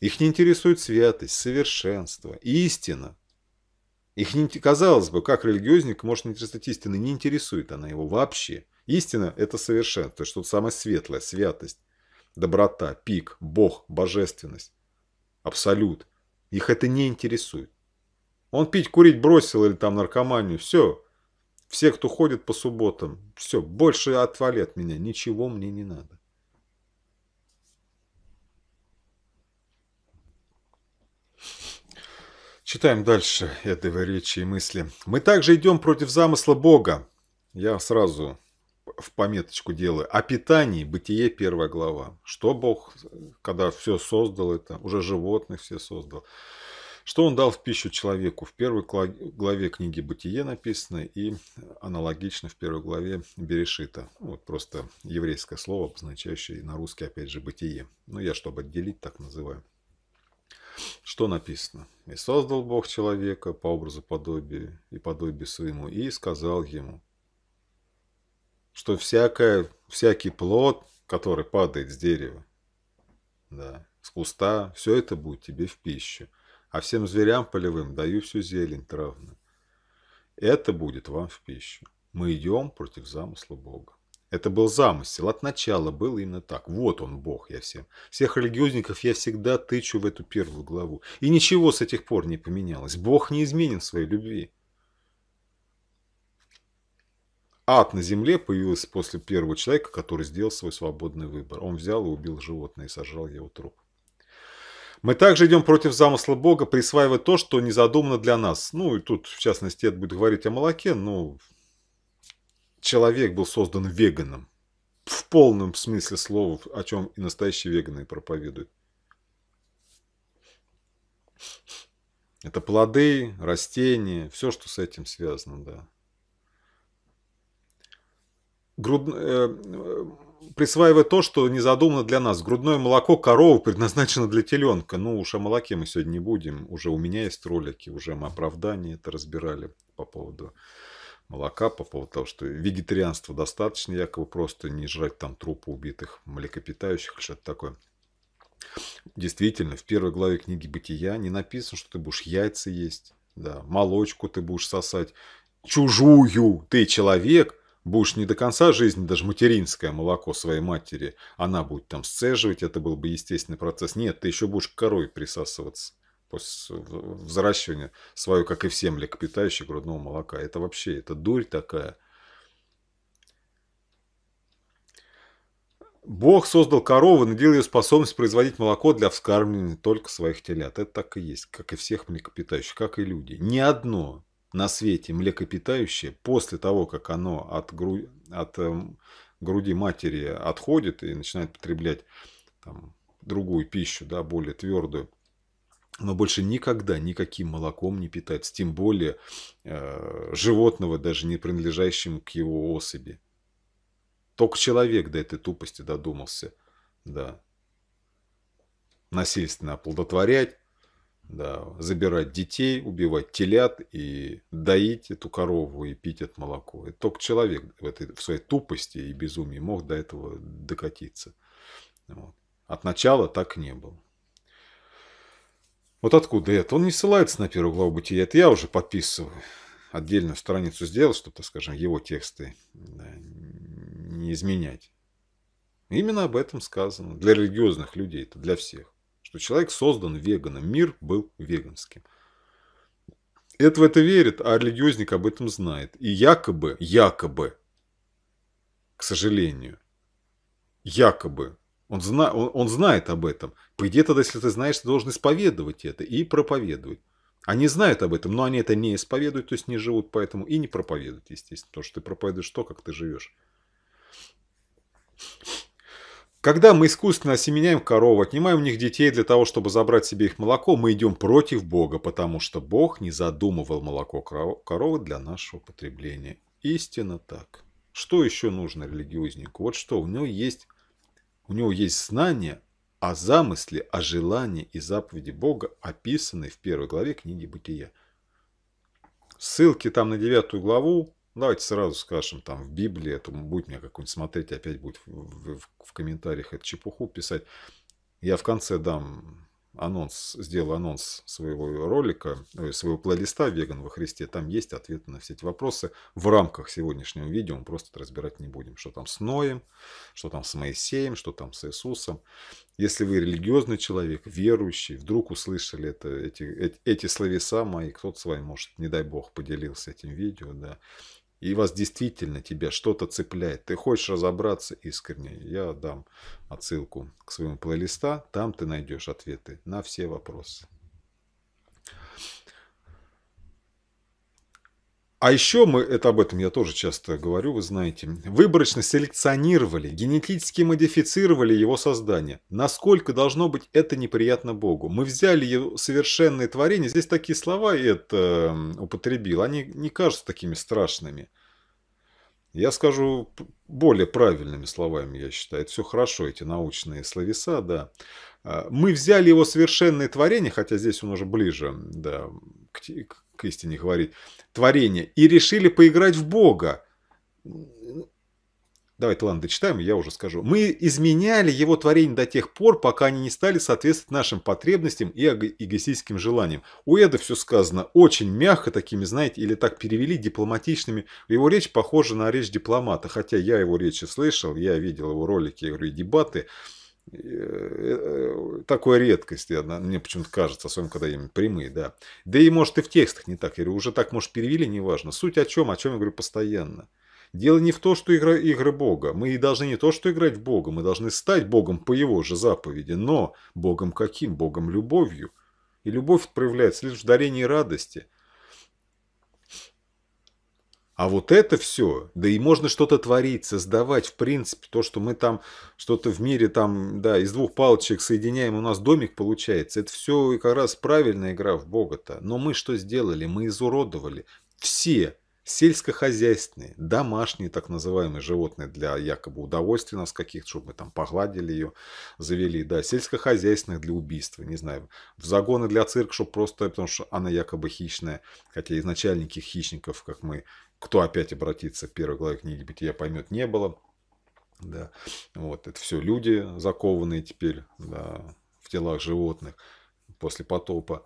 Их не интересует святость, совершенство, истина. Их не, казалось бы, как религиозник может не интересовать истины, не интересует она его вообще. Истина – это совершенство, что-то самое светлое, святость доброта, пик, бог, божественность, абсолют. Их это не интересует. Он пить, курить бросил или там наркоманию, все. Все, кто ходит по субботам, все, больше отвали от меня, ничего мне не надо. Читаем дальше этой речи и мысли. «Мы также идем против замысла Бога». Я сразу в пометочку делаю. О питании, бытие, первая глава. Что Бог, когда все создал это, уже животных все создал. Что он дал в пищу человеку? В первой главе книги «Бытие» написано и аналогично в первой главе «Берешита». Ну, вот просто еврейское слово, обозначающее на русский, опять же, «бытие». Ну, я, чтобы отделить, так называю. Что написано? «И создал Бог человека по образу подобию и подобию своему, и сказал ему, что всякое, всякий плод, который падает с дерева, да, с куста, все это будет тебе в пищу. А всем зверям полевым даю всю зелень травную. Это будет вам в пищу. Мы идем против замысла Бога. Это был замысел. От начала было именно так. Вот он, Бог, я всем. Всех религиозников я всегда тычу в эту первую главу. И ничего с этих пор не поменялось. Бог не изменен в своей любви. Ад на земле появился после первого человека, который сделал свой свободный выбор. Он взял и убил животное и сожрал его труп. Мы также идем против замысла Бога, присваивая то, что не задумано для нас. Ну, и тут, в частности, это будет говорить о молоке, но человек был создан веганом. В полном смысле слова, о чем и настоящие веганы проповедуют. Это плоды, растения, все, что с этим связано, да груд... э, присваивать то, что не задумано для нас. Грудное молоко коровы предназначено для теленка. Ну, уж о молоке мы сегодня не будем. Уже у меня есть ролики, уже мы оправдание это разбирали по поводу молока, по поводу того, что вегетарианство достаточно, якобы просто не жрать там трупы убитых млекопитающих или что-то такое. Действительно, в первой главе книги «Бытия» не написано, что ты будешь яйца есть, да, молочку ты будешь сосать, чужую ты человек – Будешь не до конца жизни даже материнское молоко своей матери, она будет там сцеживать, это был бы естественный процесс. Нет, ты еще будешь корой присасываться после взращивания свое, как и все млекопитающие грудного молока. Это вообще, это дурь такая. Бог создал корову и наделил ее способность производить молоко для вскармливания только своих телят. Это так и есть, как и всех млекопитающих, как и люди. Ни одно на свете млекопитающее после того, как оно от, гру... от эм, груди матери отходит и начинает потреблять там, другую пищу, да, более твердую, но больше никогда никаким молоком не питается, тем более э, животного, даже не принадлежащим к его особи. Только человек до этой тупости додумался, да, насильственно оплодотворять, да, забирать детей, убивать телят и доить эту корову и пить это молоко. И только человек в, этой, в своей тупости и безумии мог до этого докатиться. Вот. От начала так не было. Вот откуда это? Он не ссылается на первую главу бытия. Это я уже подписываю. Отдельную страницу сделал, чтобы, так скажем, его тексты да, не изменять. Именно об этом сказано. Для религиозных людей, это для всех что человек создан веганом, мир был веганским. Это в это верит, а религиозник об этом знает. И якобы, якобы, к сожалению, якобы, он, зна, он, он знает об этом. По идее, тогда, если ты знаешь, ты должен исповедовать это и проповедовать. Они знают об этом, но они это не исповедуют, то есть не живут поэтому и не проповедуют, естественно, потому что ты проповедуешь то, как ты живешь. Когда мы искусственно осеменяем коров, отнимаем у них детей для того, чтобы забрать себе их молоко, мы идем против Бога, потому что Бог не задумывал молоко коровы для нашего потребления. Истинно так. Что еще нужно религиознику? Вот что, у него есть, у него есть знание о замысле, о желании и заповеди Бога, описанные в первой главе книги Бытия. Ссылки там на девятую главу, Давайте сразу скажем, там, в Библии, это будет мне какой-нибудь смотреть, опять будет в, в, в комментариях эту чепуху писать. Я в конце дам анонс, сделал анонс своего ролика, своего плейлиста «Веган во Христе». Там есть ответы на все эти вопросы. В рамках сегодняшнего видео мы просто разбирать не будем. Что там с Ноем, что там с Моисеем, что там с Иисусом. Если вы религиозный человек, верующий, вдруг услышали это, эти, эти, эти словеса мои, кто-то с вами, может, не дай бог, поделился этим видео, да, и вас действительно тебя что-то цепляет, ты хочешь разобраться искренне, я дам отсылку к своему плейлиста, там ты найдешь ответы на все вопросы. А еще мы, это об этом я тоже часто говорю, вы знаете, выборочно селекционировали, генетически модифицировали его создание. Насколько должно быть это неприятно Богу? Мы взяли его совершенное творение, здесь такие слова это эм, употребил, они не кажутся такими страшными. Я скажу более правильными словами, я считаю. Это все хорошо, эти научные словеса, да. А, мы взяли его совершенное творение, хотя здесь он уже ближе да, к, к истине говорить творение, и решили поиграть в Бога. Давайте, ладно, дочитаем, я уже скажу. Мы изменяли его творение до тех пор, пока они не стали соответствовать нашим потребностям и эгоистическим желаниям. У Эда все сказано очень мягко, такими, знаете, или так перевели дипломатичными. Его речь похожа на речь дипломата, хотя я его речи слышал, я видел его ролики, я говорю, дебаты. Э, э, такой редкость она, мне почему-то кажется, особенно когда им прямые, да. Да и, может, и в текстах не так, или уже так, может, перевели, неважно. Суть о чем, о чем я говорю постоянно. Дело не в том, что игра, игры Бога. Мы должны не то, что играть в Бога, мы должны стать Богом по Его же заповеди, но Богом каким? Богом любовью. И любовь проявляется лишь в дарении радости – а вот это все, да и можно что-то творить, создавать, в принципе, то, что мы там что-то в мире там, да, из двух палочек соединяем, у нас домик получается, это все и как раз правильная игра в Бога-то. Но мы что сделали? Мы изуродовали все сельскохозяйственные, домашние так называемые животные для якобы удовольствия нас каких-то, чтобы мы там погладили ее, завели, да, сельскохозяйственных для убийства, не знаю, в загоны для цирка, чтобы просто, потому что она якобы хищная, хотя изначальники хищников, как мы кто опять обратится в первой главе книги Бытия, поймет, не было. Да. Вот, это все люди, закованные теперь да, в телах животных после потопа.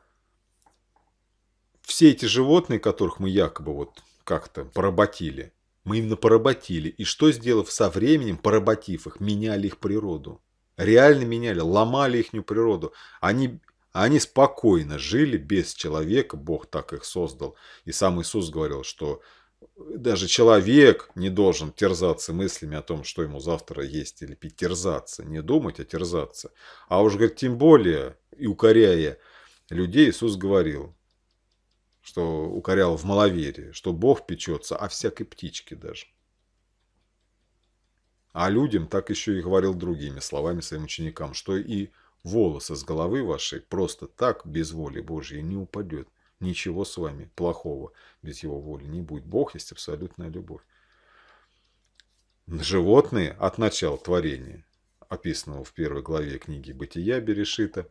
Все эти животные, которых мы якобы вот как-то поработили, мы именно поработили. И что сделав со временем, поработив их, меняли их природу. Реально меняли, ломали их природу. Они, они спокойно жили без человека, Бог так их создал. И сам Иисус говорил, что даже человек не должен терзаться мыслями о том, что ему завтра есть или пить. Терзаться, не думать, а терзаться. А уж, говорит, тем более, и укоряя людей, Иисус говорил, что укорял в маловерии, что Бог печется о всякой птичке даже. А людям так еще и говорил другими словами своим ученикам, что и волосы с головы вашей просто так, без воли Божьей, не упадет ничего с вами плохого без его воли не будет. Бог есть абсолютная любовь. Животные от начала творения, описанного в первой главе книги «Бытия» Берешита,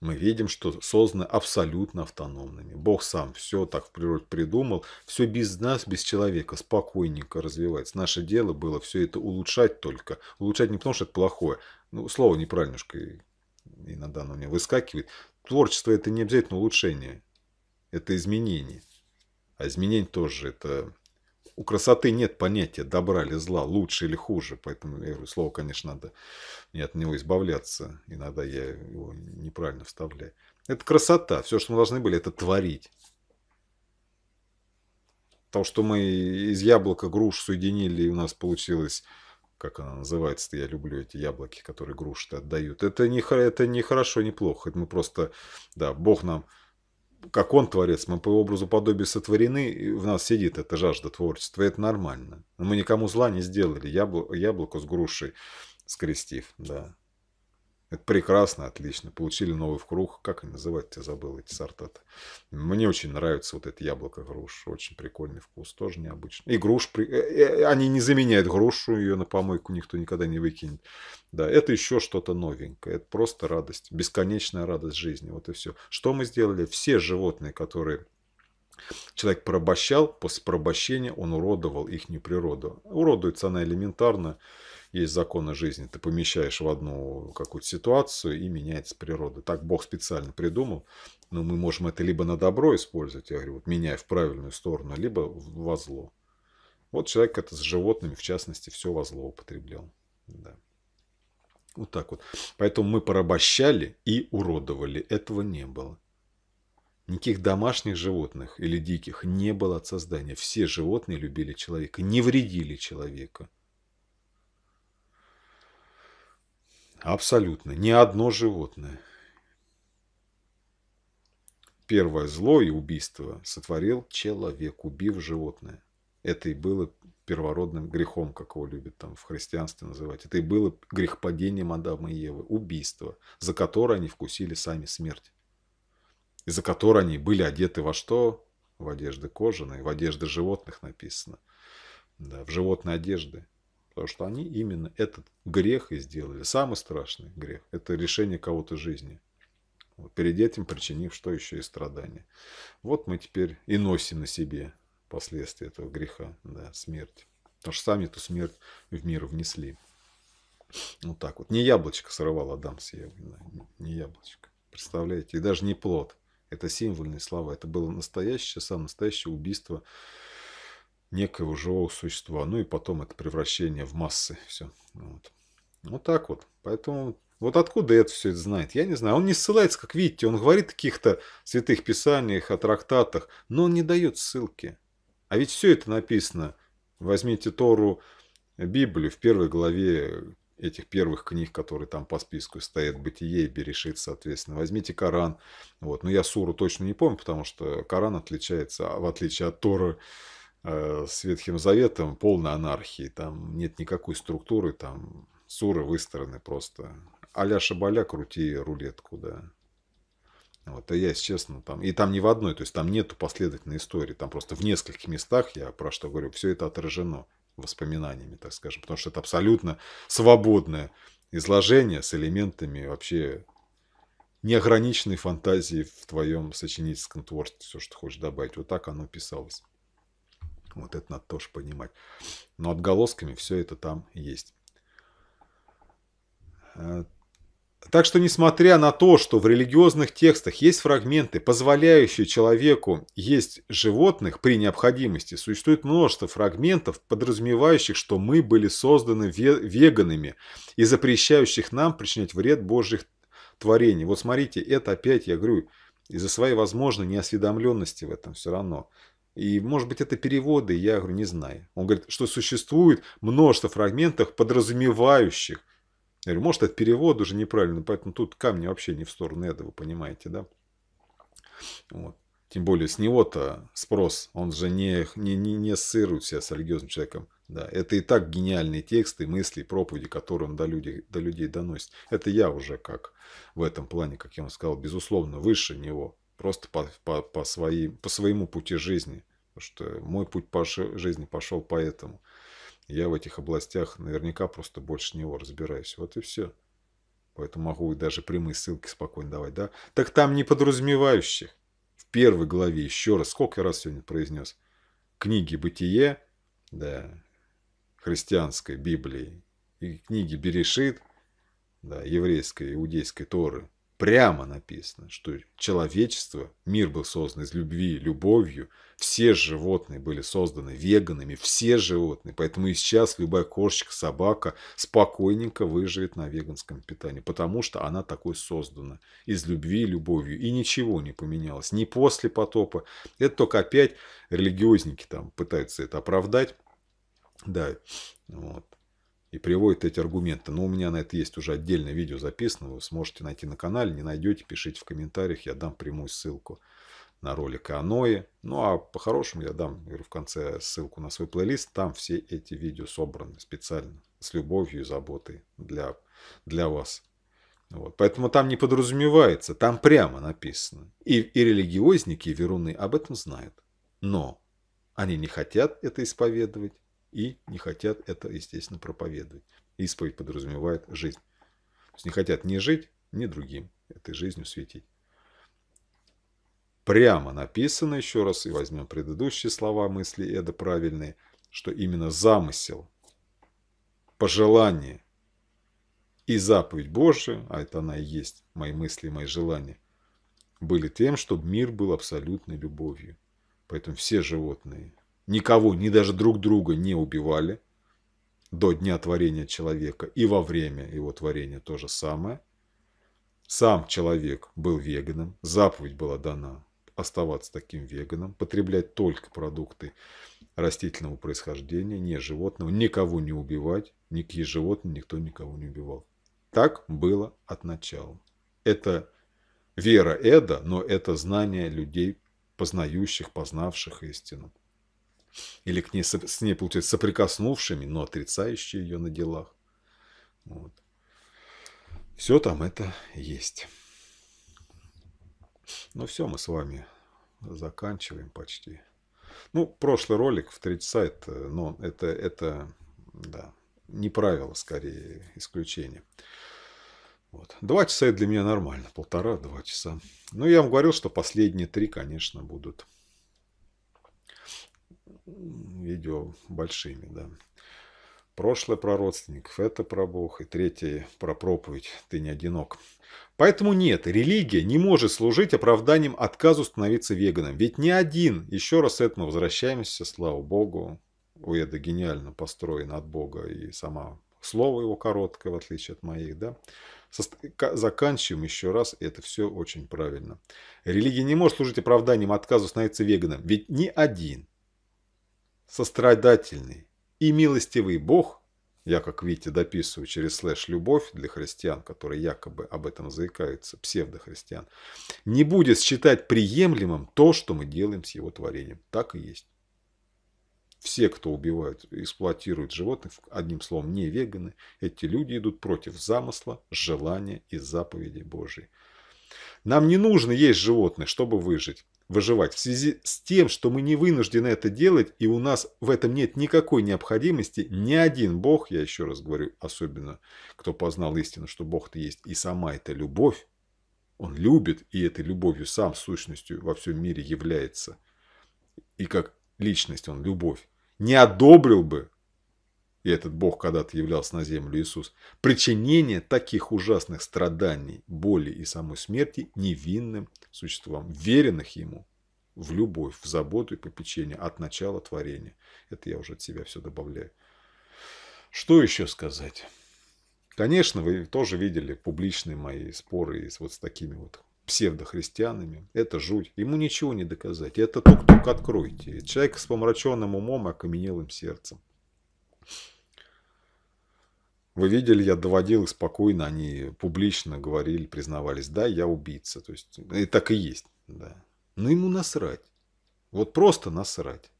мы видим, что созданы абсолютно автономными. Бог сам все так в природе придумал, все без нас, без человека, спокойненько развивается. Наше дело было все это улучшать только. Улучшать не потому, что это плохое, ну, слово неправильнушко иногда оно у меня выскакивает, творчество это не обязательно улучшение, это изменение. А изменение тоже это... У красоты нет понятия добра или зла, лучше или хуже. Поэтому я говорю, слово, конечно, надо мне от него избавляться. Иногда я его неправильно вставляю. Это красота. Все, что мы должны были, это творить. То, что мы из яблока груш соединили, и у нас получилось как она называется-то, я люблю эти яблоки, которые груши отдают. Это не, это не хорошо, не плохо. Это мы просто, да, Бог нам, как Он творец, мы по образу подобию сотворены, и в нас сидит эта жажда творчества, это нормально. мы никому зла не сделали, ябло, яблоко с грушей скрестив, да. Это прекрасно, отлично. Получили новый круг. Как они называют, я забыл эти сорта -то. Мне очень нравится вот это яблоко груш. Очень прикольный вкус, тоже необычный. И груш, э, э, э, они не заменяют грушу, ее на помойку никто никогда не выкинет. Да, это еще что-то новенькое. Это просто радость, бесконечная радость жизни. Вот и все. Что мы сделали? Все животные, которые Человек порабощал, после порабощения он уродовал их неприроду. Уродуется она элементарно, есть законы жизни. Ты помещаешь в одну какую-то ситуацию, и меняется природа. Так Бог специально придумал. Но мы можем это либо на добро использовать, я говорю, вот меняя в правильную сторону, либо во зло. Вот человек это с животными, в частности, все во зло употреблял. Да. Вот так вот. Поэтому мы порабощали и уродовали. Этого не было. Никаких домашних животных или диких не было от создания. Все животные любили человека, не вредили человека. Абсолютно. Ни одно животное. Первое зло и убийство сотворил человек, убив животное. Это и было первородным грехом, как его любят там в христианстве называть. Это и было грехопадением Адама и Евы, убийство, за которое они вкусили сами смерть. И за которое они были одеты во что? В одежды кожаные, в одежды животных написано. Да, в животные одежды. Потому что они именно этот грех и сделали. Самый страшный грех – это решение кого-то жизни. Перед этим причинив что еще и страдания. Вот мы теперь и носим на себе последствия этого греха, да, смерть. Потому что сами эту смерть в мир внесли. Вот так вот. Не яблочко сорвал Адам с Евой. Да, не яблочко. Представляете? И даже не плод. Это символьные слова. Это было настоящее, самое настоящее убийство некоего живого существа. Ну и потом это превращение в массы. Все. Вот. вот так вот. Поэтому вот откуда это все это знает, я не знаю. Он не ссылается, как видите, он говорит о каких-то святых писаниях, о трактатах, но он не дает ссылки. А ведь все это написано. Возьмите Тору, Библию в первой главе этих первых книг, которые там по списку стоят, Бытие и Берешит, соответственно. Возьмите Коран. Вот. Но я суру точно не помню, потому что Коран отличается, в отличие от Торы, Э, с Ветхим Заветом полной анархии. Там нет никакой структуры, там суры выстроены просто. Аля шабаля, крути рулетку, да. Вот, а я, если честно, там... И там не в одной, то есть там нету последовательной истории. Там просто в нескольких местах, я про что говорю, все это отражено воспоминаниями, так скажем. Потому что это абсолютно свободное изложение с элементами вообще неограниченной фантазии в твоем сочинительском творчестве, все, что хочешь добавить. Вот так оно писалось поэтому вот это надо тоже понимать. Но отголосками все это там есть. Э, так что, несмотря на то, что в религиозных текстах есть фрагменты, позволяющие человеку есть животных при необходимости, существует множество фрагментов, подразумевающих, что мы были созданы веганами и запрещающих нам причинять вред Божьих творений. Вот смотрите, это опять, я говорю, из-за своей возможной неосведомленности в этом все равно. И, может быть, это переводы, я говорю, не знаю. Он говорит, что существует множество фрагментов, подразумевающих. Я говорю, может, это перевод уже неправильный, поэтому тут камни вообще не в сторону этого, понимаете, да? Вот. Тем более, с него-то спрос, он же не, не, не, не ассоциирует себя с религиозным человеком. Да, это и так гениальные тексты, мысли, проповеди, которым до, людей до людей доносят. Это я уже как в этом плане, как я вам сказал, безусловно, выше него просто по, по, по, своей, по своему пути жизни. Потому что мой путь по жизни пошел по этому. Я в этих областях наверняка просто больше него разбираюсь. Вот и все. Поэтому могу даже прямые ссылки спокойно давать, да? Так там не подразумевающих. В первой главе, еще раз, сколько я раз сегодня произнес, книги «Бытие», да, христианской Библии, и книги Берешит, да, еврейской, иудейской Торы – прямо написано, что человечество, мир был создан из любви, любовью, все животные были созданы веганами, все животные, поэтому и сейчас любая кошечка, собака спокойненько выживет на веганском питании, потому что она такой создана из любви и любовью, и ничего не поменялось, не после потопа, это только опять религиозники там пытаются это оправдать, да, вот и приводит эти аргументы. Но у меня на это есть уже отдельное видео записано, вы сможете найти на канале, не найдете, пишите в комментариях, я дам прямую ссылку на ролик о Ное. Ну а по-хорошему я дам говорю, в конце ссылку на свой плейлист, там все эти видео собраны специально, с любовью и заботой для, для вас. Вот. Поэтому там не подразумевается, там прямо написано. И, и религиозники, и веруны об этом знают. Но они не хотят это исповедовать, и не хотят это, естественно, проповедовать. Исповедь подразумевает жизнь. То есть не хотят ни жить, ни другим этой жизнью светить. Прямо написано, еще раз, и возьмем предыдущие слова мысли Эда правильные, что именно замысел, пожелание и заповедь Божия, а это она и есть, мои мысли, мои желания, были тем, чтобы мир был абсолютной любовью. Поэтому все животные, никого, ни даже друг друга не убивали до дня творения человека и во время его творения то же самое. Сам человек был веганом, заповедь была дана оставаться таким веганом, потреблять только продукты растительного происхождения, не животного, никого не убивать, никакие животные, никто никого не убивал. Так было от начала. Это вера Эда, но это знание людей, познающих, познавших истину или к ней, с ней, получается, соприкоснувшими, но отрицающие ее на делах. Вот. Все там это есть. Ну все, мы с вами заканчиваем почти. Ну, прошлый ролик в 30 э, но это, это да, не правило, скорее, исключение. Вот. Два часа это для меня нормально, полтора-два часа. Но ну, я вам говорил, что последние три, конечно, будут видео большими, да. Прошлое про родственников, это про Бог, и третье про проповедь, ты не одинок. Поэтому нет, религия не может служить оправданием отказу становиться веганом. Ведь ни один, еще раз это мы возвращаемся, слава Богу, у Эда гениально построен от Бога, и сама слово его короткое, в отличие от моих, да. Заканчиваем еще раз, это все очень правильно. Религия не может служить оправданием отказу становиться веганом, ведь ни один, сострадательный и милостивый Бог, я, как видите, дописываю через слэш «любовь» для христиан, которые якобы об этом заикаются, псевдохристиан, не будет считать приемлемым то, что мы делаем с его творением. Так и есть. Все, кто убивают, эксплуатируют животных, одним словом, не веганы, эти люди идут против замысла, желания и заповедей Божьей. Нам не нужно есть животных, чтобы выжить выживать. В связи с тем, что мы не вынуждены это делать, и у нас в этом нет никакой необходимости, ни один Бог, я еще раз говорю, особенно кто познал истину, что Бог-то есть, и сама эта любовь, он любит, и этой любовью сам сущностью во всем мире является. И как личность он любовь. Не одобрил бы и этот Бог когда-то являлся на землю Иисус, причинение таких ужасных страданий, боли и самой смерти невинным существам, веренных Ему в любовь, в заботу и попечение от начала творения. Это я уже от себя все добавляю. Что еще сказать? Конечно, вы тоже видели публичные мои споры вот с такими вот псевдохристианами. Это жуть. Ему ничего не доказать. Это тук-тук откройте. Человек с помраченным умом и окаменелым сердцем. Вы видели, я доводил их спокойно, они публично говорили, признавались, да, я убийца. То есть, и так и есть, да. Но ну, ему насрать. Вот просто насрать.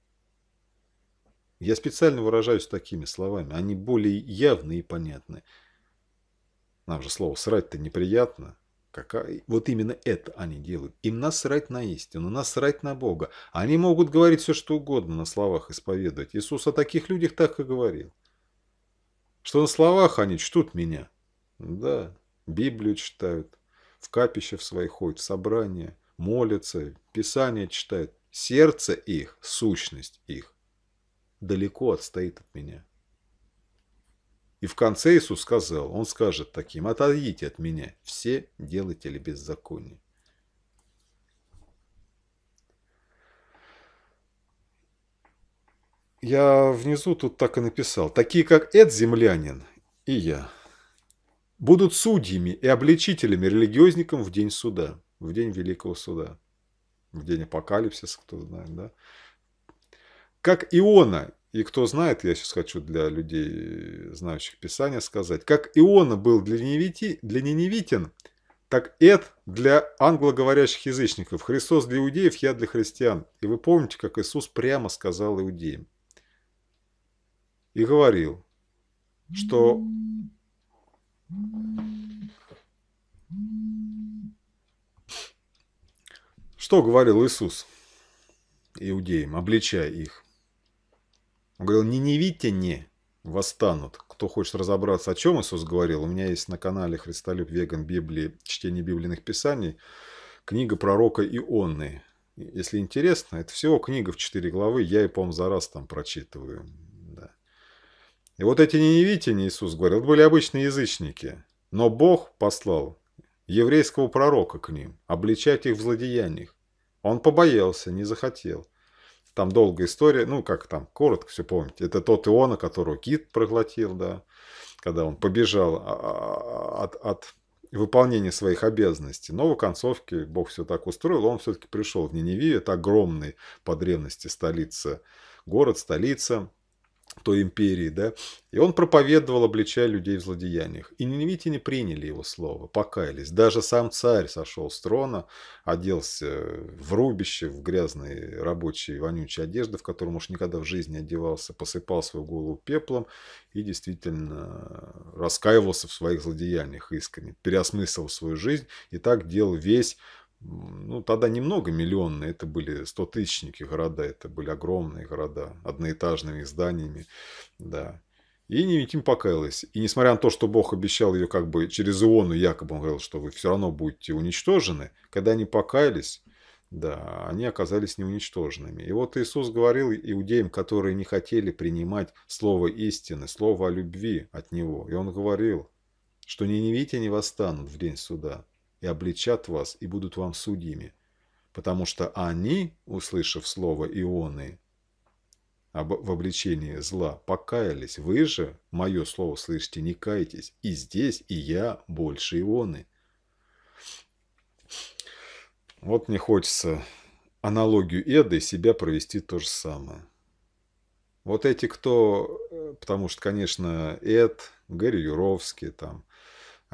Я специально выражаюсь такими словами. Они более явные и понятны. Нам же слово «срать»-то неприятно. Какая... Вот именно это они делают. Им насрать на истину, ну, насрать на Бога. Они могут говорить все, что угодно на словах исповедовать. Иисус о таких людях так и говорил что на словах они чтут меня. Да, Библию читают, в капище в свои ходят, в собрания, молятся, Писание читают. Сердце их, сущность их далеко отстоит от меня. И в конце Иисус сказал, Он скажет таким, «Отойдите от меня, все делатели беззакония». Я внизу тут так и написал. Такие, как Эд Землянин и я, будут судьями и обличителями религиозникам в день суда, в день Великого Суда, в день апокалипсиса, кто знает, да? Как Иона, и кто знает, я сейчас хочу для людей, знающих Писание, сказать, как Иона был для, Ниневити, для Ниневитин, так Эд для англоговорящих язычников, Христос для иудеев, я для христиан. И вы помните, как Иисус прямо сказал иудеям и говорил, что что говорил Иисус иудеям, обличая их? Он говорил, не невите не восстанут. Кто хочет разобраться, о чем Иисус говорил, у меня есть на канале Христолюб Веган Библии, чтение библейных писаний, книга пророка Ионны. Если интересно, это всего книга в 4 главы, я и, по-моему, за раз там прочитываю. И вот эти Ниневитяне, Иисус говорил, были обычные язычники. Но Бог послал еврейского пророка к ним, обличать их в злодеяниях. Он побоялся, не захотел. Там долгая история, ну как там, коротко все помните. Это тот Иона, которого кит проглотил, да, когда он побежал а, а, а, от, от выполнения своих обязанностей. Но в концовке Бог все так устроил, он все-таки пришел в Ниневию, это огромный по древности столица, город, столица той империи, да, и он проповедовал, обличая людей в злодеяниях. И не приняли его слова, покаялись. Даже сам царь сошел с трона, оделся в рубище, в грязные рабочие вонючие одежды, в котором уж никогда в жизни одевался, посыпал свою голову пеплом и действительно раскаивался в своих злодеяниях искренне, переосмыслил свою жизнь и так делал весь ну, тогда немного миллионные, это были стотысячники города, это были огромные города, одноэтажными зданиями, да. И невитим покаялась. И несмотря на то, что Бог обещал ее как бы через иону, якобы он говорил, что вы все равно будете уничтожены, когда они покаялись, да, они оказались неуничтоженными. И вот Иисус говорил иудеям, которые не хотели принимать слово истины, слово о любви от Него. И Он говорил, что не неневите не восстанут в день суда и обличат вас и будут вам судьями, потому что они, услышав слово Ионы об, в обличении зла, покаялись. Вы же, мое слово слышите, не кайтесь, и здесь, и я больше Ионы. Вот мне хочется аналогию Эда и себя провести то же самое. Вот эти кто, э, потому что, конечно, Эд, Гарри Юровский, там,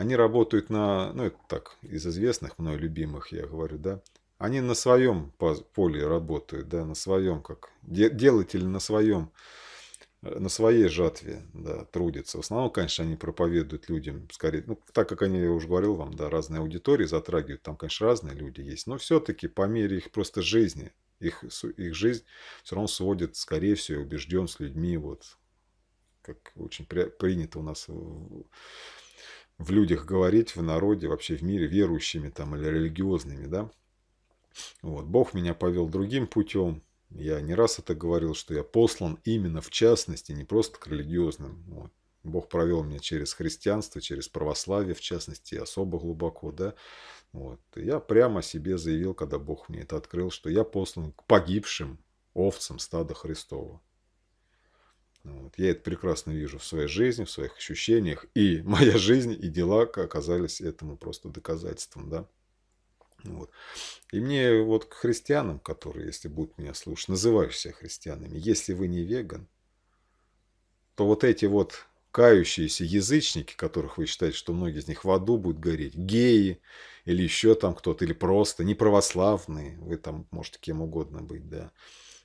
они работают на, ну это так, из известных мной любимых, я говорю, да, они на своем поле работают, да, на своем, как делатели на своем, э, на своей жатве, да, трудятся. В основном, конечно, они проповедуют людям, скорее, ну, так как они, я уже говорил вам, да, разные аудитории затрагивают, там, конечно, разные люди есть, но все-таки по мере их просто жизни, их, их жизнь все равно сводит, скорее всего, убежден с людьми, вот, как очень принято у нас в людях говорить, в народе, вообще в мире верующими там или религиозными, да. Вот. Бог меня повел другим путем. Я не раз это говорил, что я послан именно в частности, не просто к религиозным. Вот. Бог провел меня через христианство, через православие, в частности, особо глубоко, да. Вот. И я прямо себе заявил, когда Бог мне это открыл, что я послан к погибшим овцам стада Христова. Ну вот я это прекрасно вижу в своей жизни, в своих ощущениях. И моя жизнь, и дела оказались этому просто доказательством. Да? Вот. И мне вот к христианам, которые, если будут меня слушать, называешь себя христианами, если вы не веган, то вот эти вот кающиеся язычники, которых вы считаете, что многие из них в аду будут гореть, геи или еще там кто-то, или просто неправославные, вы там можете кем угодно быть, да,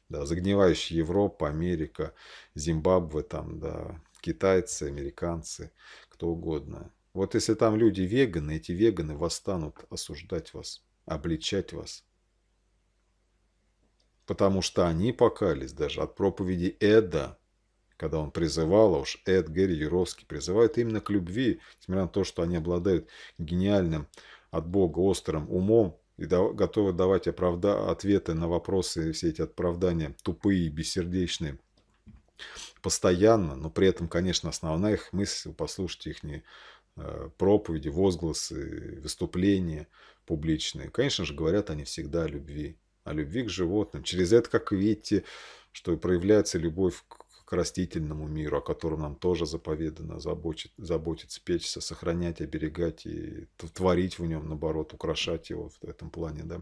да, загнивающая Европа, Америка, Зимбабве, там, да, китайцы, американцы, кто угодно. Вот если там люди веганы, эти веганы восстанут осуждать вас, обличать вас. Потому что они покались даже от проповеди Эда, когда он призывал, а уж Эд, Гэри Юровский призывает именно к любви, несмотря на то, что они обладают гениальным от Бога острым умом, и готовы давать оправда... ответы на вопросы, все эти оправдания тупые, бессердечные, постоянно, но при этом, конечно, основная их мысль, послушайте их не э, проповеди, возгласы, выступления публичные. Конечно же, говорят они всегда о любви, о любви к животным. Через это, как видите, что проявляется любовь к к растительному миру, о котором нам тоже заповедано заботить, заботиться, печься, сохранять, оберегать и творить в нем, наоборот, украшать его в этом плане, да.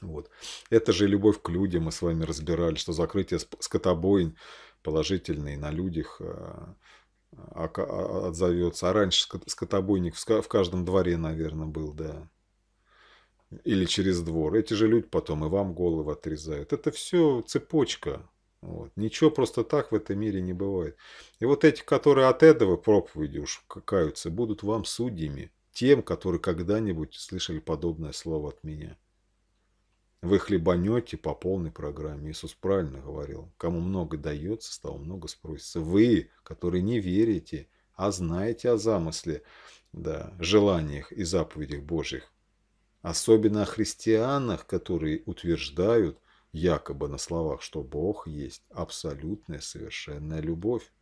Вот. Это же любовь к людям, мы с вами разбирали, что закрытие скотобоин положительные на людях э, а, а, а, отзовется. А раньше скотобойник в каждом дворе, наверное, был, да. Или через двор. Эти же люди потом и вам головы отрезают. Это все цепочка. Вот. Ничего просто так в этом мире не бывает. И вот эти, которые от этого проповеди уж какаются, будут вам судьями, тем, которые когда-нибудь слышали подобное слово от меня. Вы хлебанете по полной программе. Иисус правильно говорил. Кому много дается, с того много спросится. Вы, которые не верите, а знаете о замысле, да, желаниях и заповедях Божьих. Особенно о христианах, которые утверждают – якобы на словах, что Бог есть абсолютная совершенная любовь.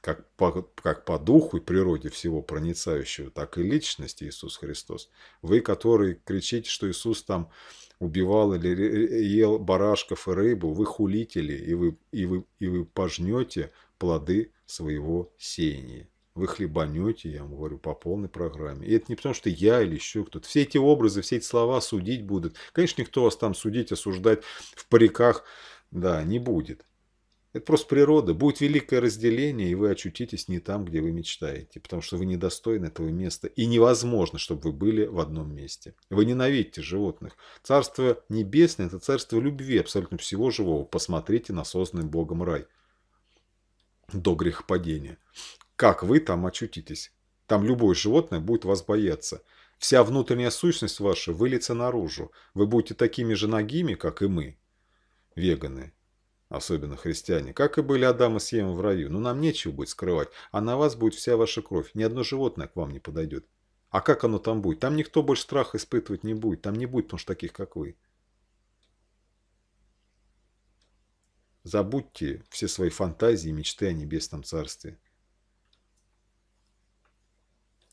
Как по, как по духу и природе всего проницающего, так и личности Иисус Христос. Вы, которые кричите, что Иисус там убивал или ел барашков и рыбу, вы хулители, и вы, и вы, и вы пожнете плоды своего сеяния вы хлебанете, я вам говорю, по полной программе. И это не потому, что я или еще кто-то. Все эти образы, все эти слова судить будут. Конечно, никто вас там судить, осуждать в париках, да, не будет. Это просто природа. Будет великое разделение, и вы очутитесь не там, где вы мечтаете, потому что вы недостойны этого места. И невозможно, чтобы вы были в одном месте. Вы ненавидите животных. Царство небесное – это царство любви абсолютно всего живого. Посмотрите на созданный Богом рай до грехопадения как вы там очутитесь. Там любое животное будет вас бояться. Вся внутренняя сущность ваша выльется наружу. Вы будете такими же нагими, как и мы. Веганы, особенно христиане, как и были Адам и Севен в раю. Но ну, нам нечего будет скрывать, а на вас будет вся ваша кровь. Ни одно животное к вам не подойдет. А как оно там будет? Там никто больше страх испытывать не будет. Там не будет, потому что таких, как вы. Забудьте все свои фантазии и мечты о небесном царстве.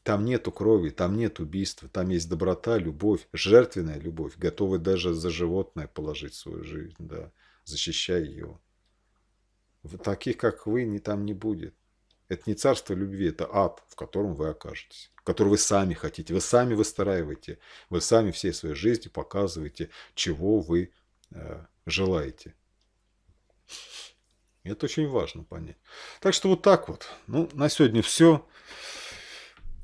Там нету крови, там нет убийства, там есть доброта, любовь, жертвенная любовь, готовы даже за животное положить свою жизнь, да, защищая его. Таких, как вы, не, там не будет. Это не царство любви, это ад, в котором вы окажетесь, который вы сами хотите, вы сами выстраиваете, вы сами всей своей жизнью показываете, чего вы э, желаете. Это очень важно понять. Так что вот так вот. Ну, на сегодня все.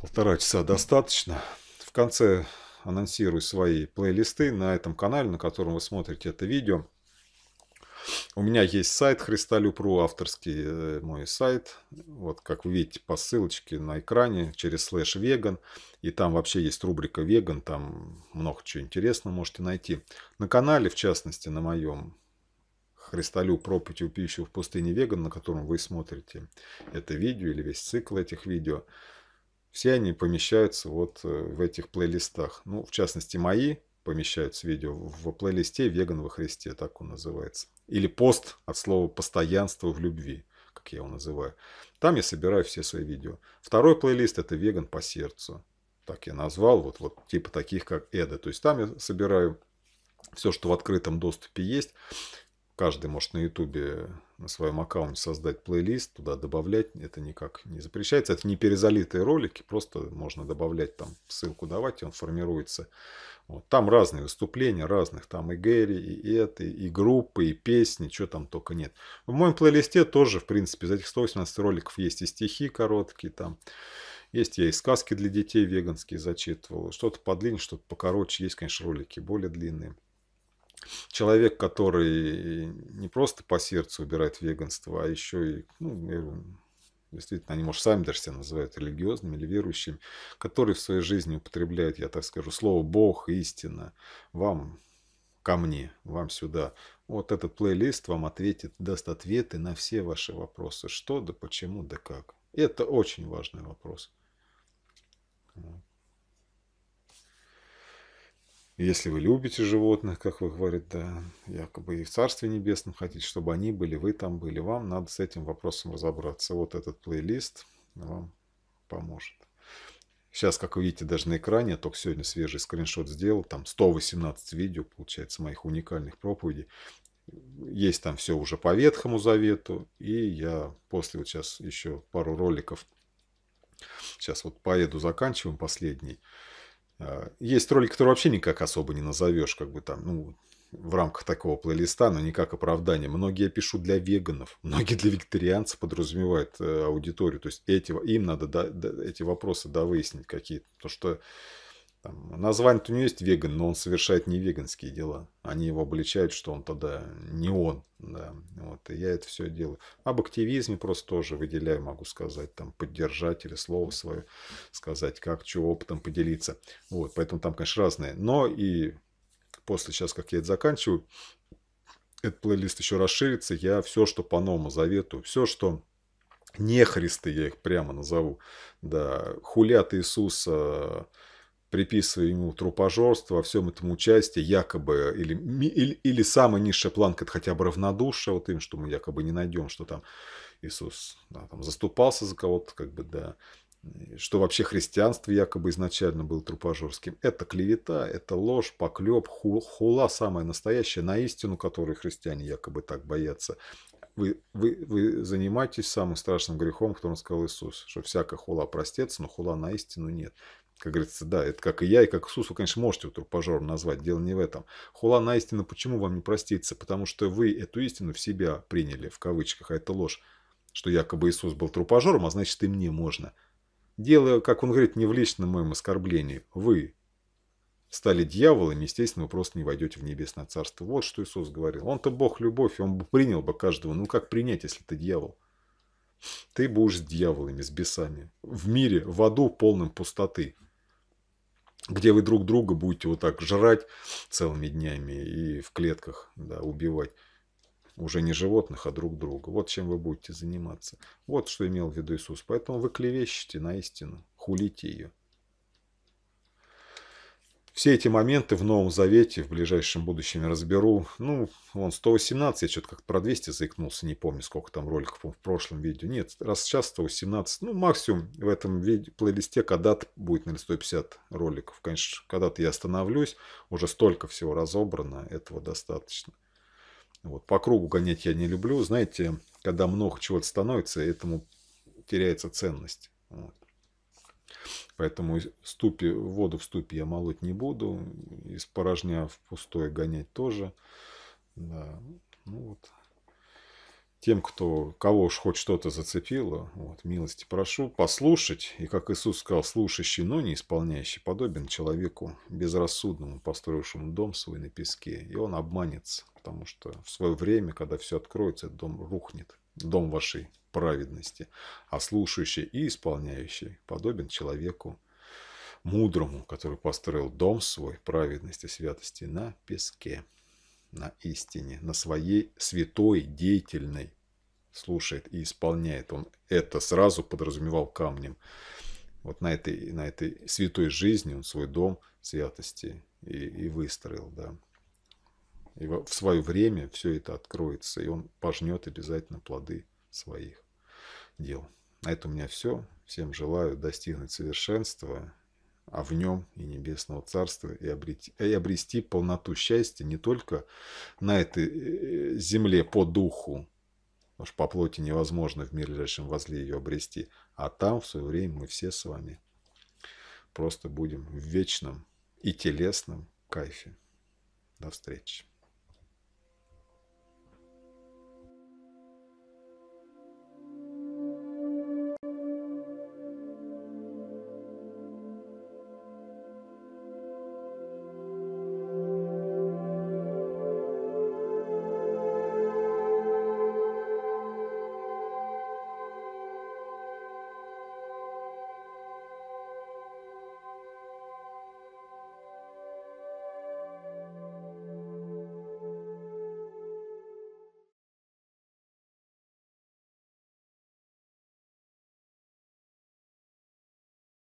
Полтора часа достаточно. В конце анонсирую свои плейлисты на этом канале, на котором вы смотрите это видео. У меня есть сайт Христолюб.ру, авторский э, мой сайт. Вот, как вы видите, по ссылочке на экране через слэш веган. И там вообще есть рубрика веган, там много чего интересного можете найти. На канале, в частности, на моем Христолюб проповедь пищу в пустыне веган, на котором вы смотрите это видео или весь цикл этих видео. Все они помещаются вот э, в этих плейлистах. Ну, в частности, мои помещаются видео в плейлисте «Веган во Христе», так он называется. Или пост от слова «постоянство в любви», как я его называю. Там я собираю все свои видео. Второй плейлист – это «Веган по сердцу». Так я назвал, вот, вот типа таких, как Эда. То есть там я собираю все, что в открытом доступе есть каждый может на Ютубе на своем аккаунте создать плейлист, туда добавлять, это никак не запрещается. Это не перезалитые ролики, просто можно добавлять там ссылку давать, и он формируется. Вот. Там разные выступления, разных, там и Гэри, и это, и группы, и песни, что там только нет. В моем плейлисте тоже, в принципе, из этих 118 роликов есть и стихи короткие, там есть я и сказки для детей веганские зачитывал, что-то подлиннее, что-то покороче, есть, конечно, ролики более длинные человек, который не просто по сердцу убирает веганство, а еще и, ну, действительно, они, может, сами даже себя называют религиозными или верующими, которые в своей жизни употребляют, я так скажу, слово «Бог», «Истина», «Вам», «Ко мне», «Вам сюда». Вот этот плейлист вам ответит, даст ответы на все ваши вопросы. Что, да почему, да как. Это очень важный вопрос. Вот. Если вы любите животных, как вы говорите, да, якобы и в Царстве Небесном хотите, чтобы они были, вы там были, вам надо с этим вопросом разобраться. Вот этот плейлист вам поможет. Сейчас, как вы видите, даже на экране, я только сегодня свежий скриншот сделал, там 118 видео, получается, моих уникальных проповедей. Есть там все уже по Ветхому Завету, и я после вот сейчас еще пару роликов, сейчас вот поеду заканчиваем последний, а, есть ролики, которые вообще никак особо не назовешь, как бы там, ну, в рамках такого плейлиста, но никак оправдание. Многие пишут для веганов, многие для вегетарианцев подразумевают э, аудиторию. То есть эти, им надо да, эти вопросы да, выяснить какие-то. Потому что там, название у него есть веган, но он совершает не веганские дела. Они его обличают, что он тогда не он. Да. Вот, и я это все делаю. Об активизме просто тоже выделяю, могу сказать, там, поддержать или слово свое сказать, как, чего опытом поделиться. Вот, поэтому там, конечно, разные. Но и после сейчас, как я это заканчиваю, этот плейлист еще расширится. Я все, что по Новому Завету, все, что не христы, я их прямо назову, да, хулят Иисуса, приписывая ему трупожорство во всем этом участие, якобы, или, или, или самая низшая планка, это хотя бы равнодушие, вот им, что мы якобы не найдем, что там Иисус да, там, заступался за кого-то, как бы, да, что вообще христианство якобы изначально было трупожорским. Это клевета, это ложь, поклеп, хула самая настоящая, на истину, которой христиане якобы так боятся. Вы, вы, вы занимаетесь самым страшным грехом, который сказал Иисус, что всякая хула простец, но хула на истину нет. Как говорится, да, это как и я, и как Иисус, вы, конечно, можете его трупожором назвать, дело не в этом. Хула на истину почему вам не проститься? Потому что вы эту истину в себя приняли, в кавычках, а это ложь, что якобы Иисус был трупожором, а значит и мне можно. Дело, как он говорит, не в личном моем оскорблении. Вы стали дьяволами, естественно, вы просто не войдете в небесное царство. Вот что Иисус говорил. Он-то Бог любовь, он бы принял бы каждого. Ну как принять, если ты дьявол? Ты будешь с дьяволами, с бесами. В мире, в аду полным пустоты где вы друг друга будете вот так жрать целыми днями и в клетках да, убивать уже не животных, а друг друга. Вот чем вы будете заниматься. Вот что имел в виду Иисус. Поэтому вы клевещете на истину, хулите ее. Все эти моменты в Новом Завете в ближайшем будущем я разберу. Ну, вон, 118, я что-то как про 200 заикнулся, не помню, сколько там роликов в прошлом видео. Нет, раз сейчас 118, ну, максимум в этом виде, плейлисте когда-то будет, наверное, 150 роликов. Конечно, когда-то я остановлюсь, уже столько всего разобрано, этого достаточно. Вот, по кругу гонять я не люблю. Знаете, когда много чего-то становится, этому теряется ценность. Вот. Поэтому ступе воду в ступе я молоть не буду, из порожня в пустое гонять тоже. Да. Ну, вот. Тем, кто, кого уж хоть что-то зацепило, вот, милости прошу послушать. И как Иисус сказал, слушающий, но не исполняющий, подобен человеку безрассудному, построившему дом свой на песке. И он обманется, потому что в свое время, когда все откроется, дом рухнет, дом вашей праведности, а слушающий и исполняющий подобен человеку мудрому, который построил дом свой праведности святости на песке, на истине, на своей святой, деятельной, слушает и исполняет. Он это сразу подразумевал камнем. Вот на этой, на этой святой жизни он свой дом святости и, и выстроил, да. И в свое время все это откроется, и он пожнет обязательно плоды своих дел. На этом у меня все. Всем желаю достигнуть совершенства, а в нем и небесного царства, и обрести, и обрести полноту счастья не только на этой э, земле по духу, потому что по плоти невозможно в мире мирлежащем возле ее обрести, а там в свое время мы все с вами просто будем в вечном и телесном кайфе. До встречи.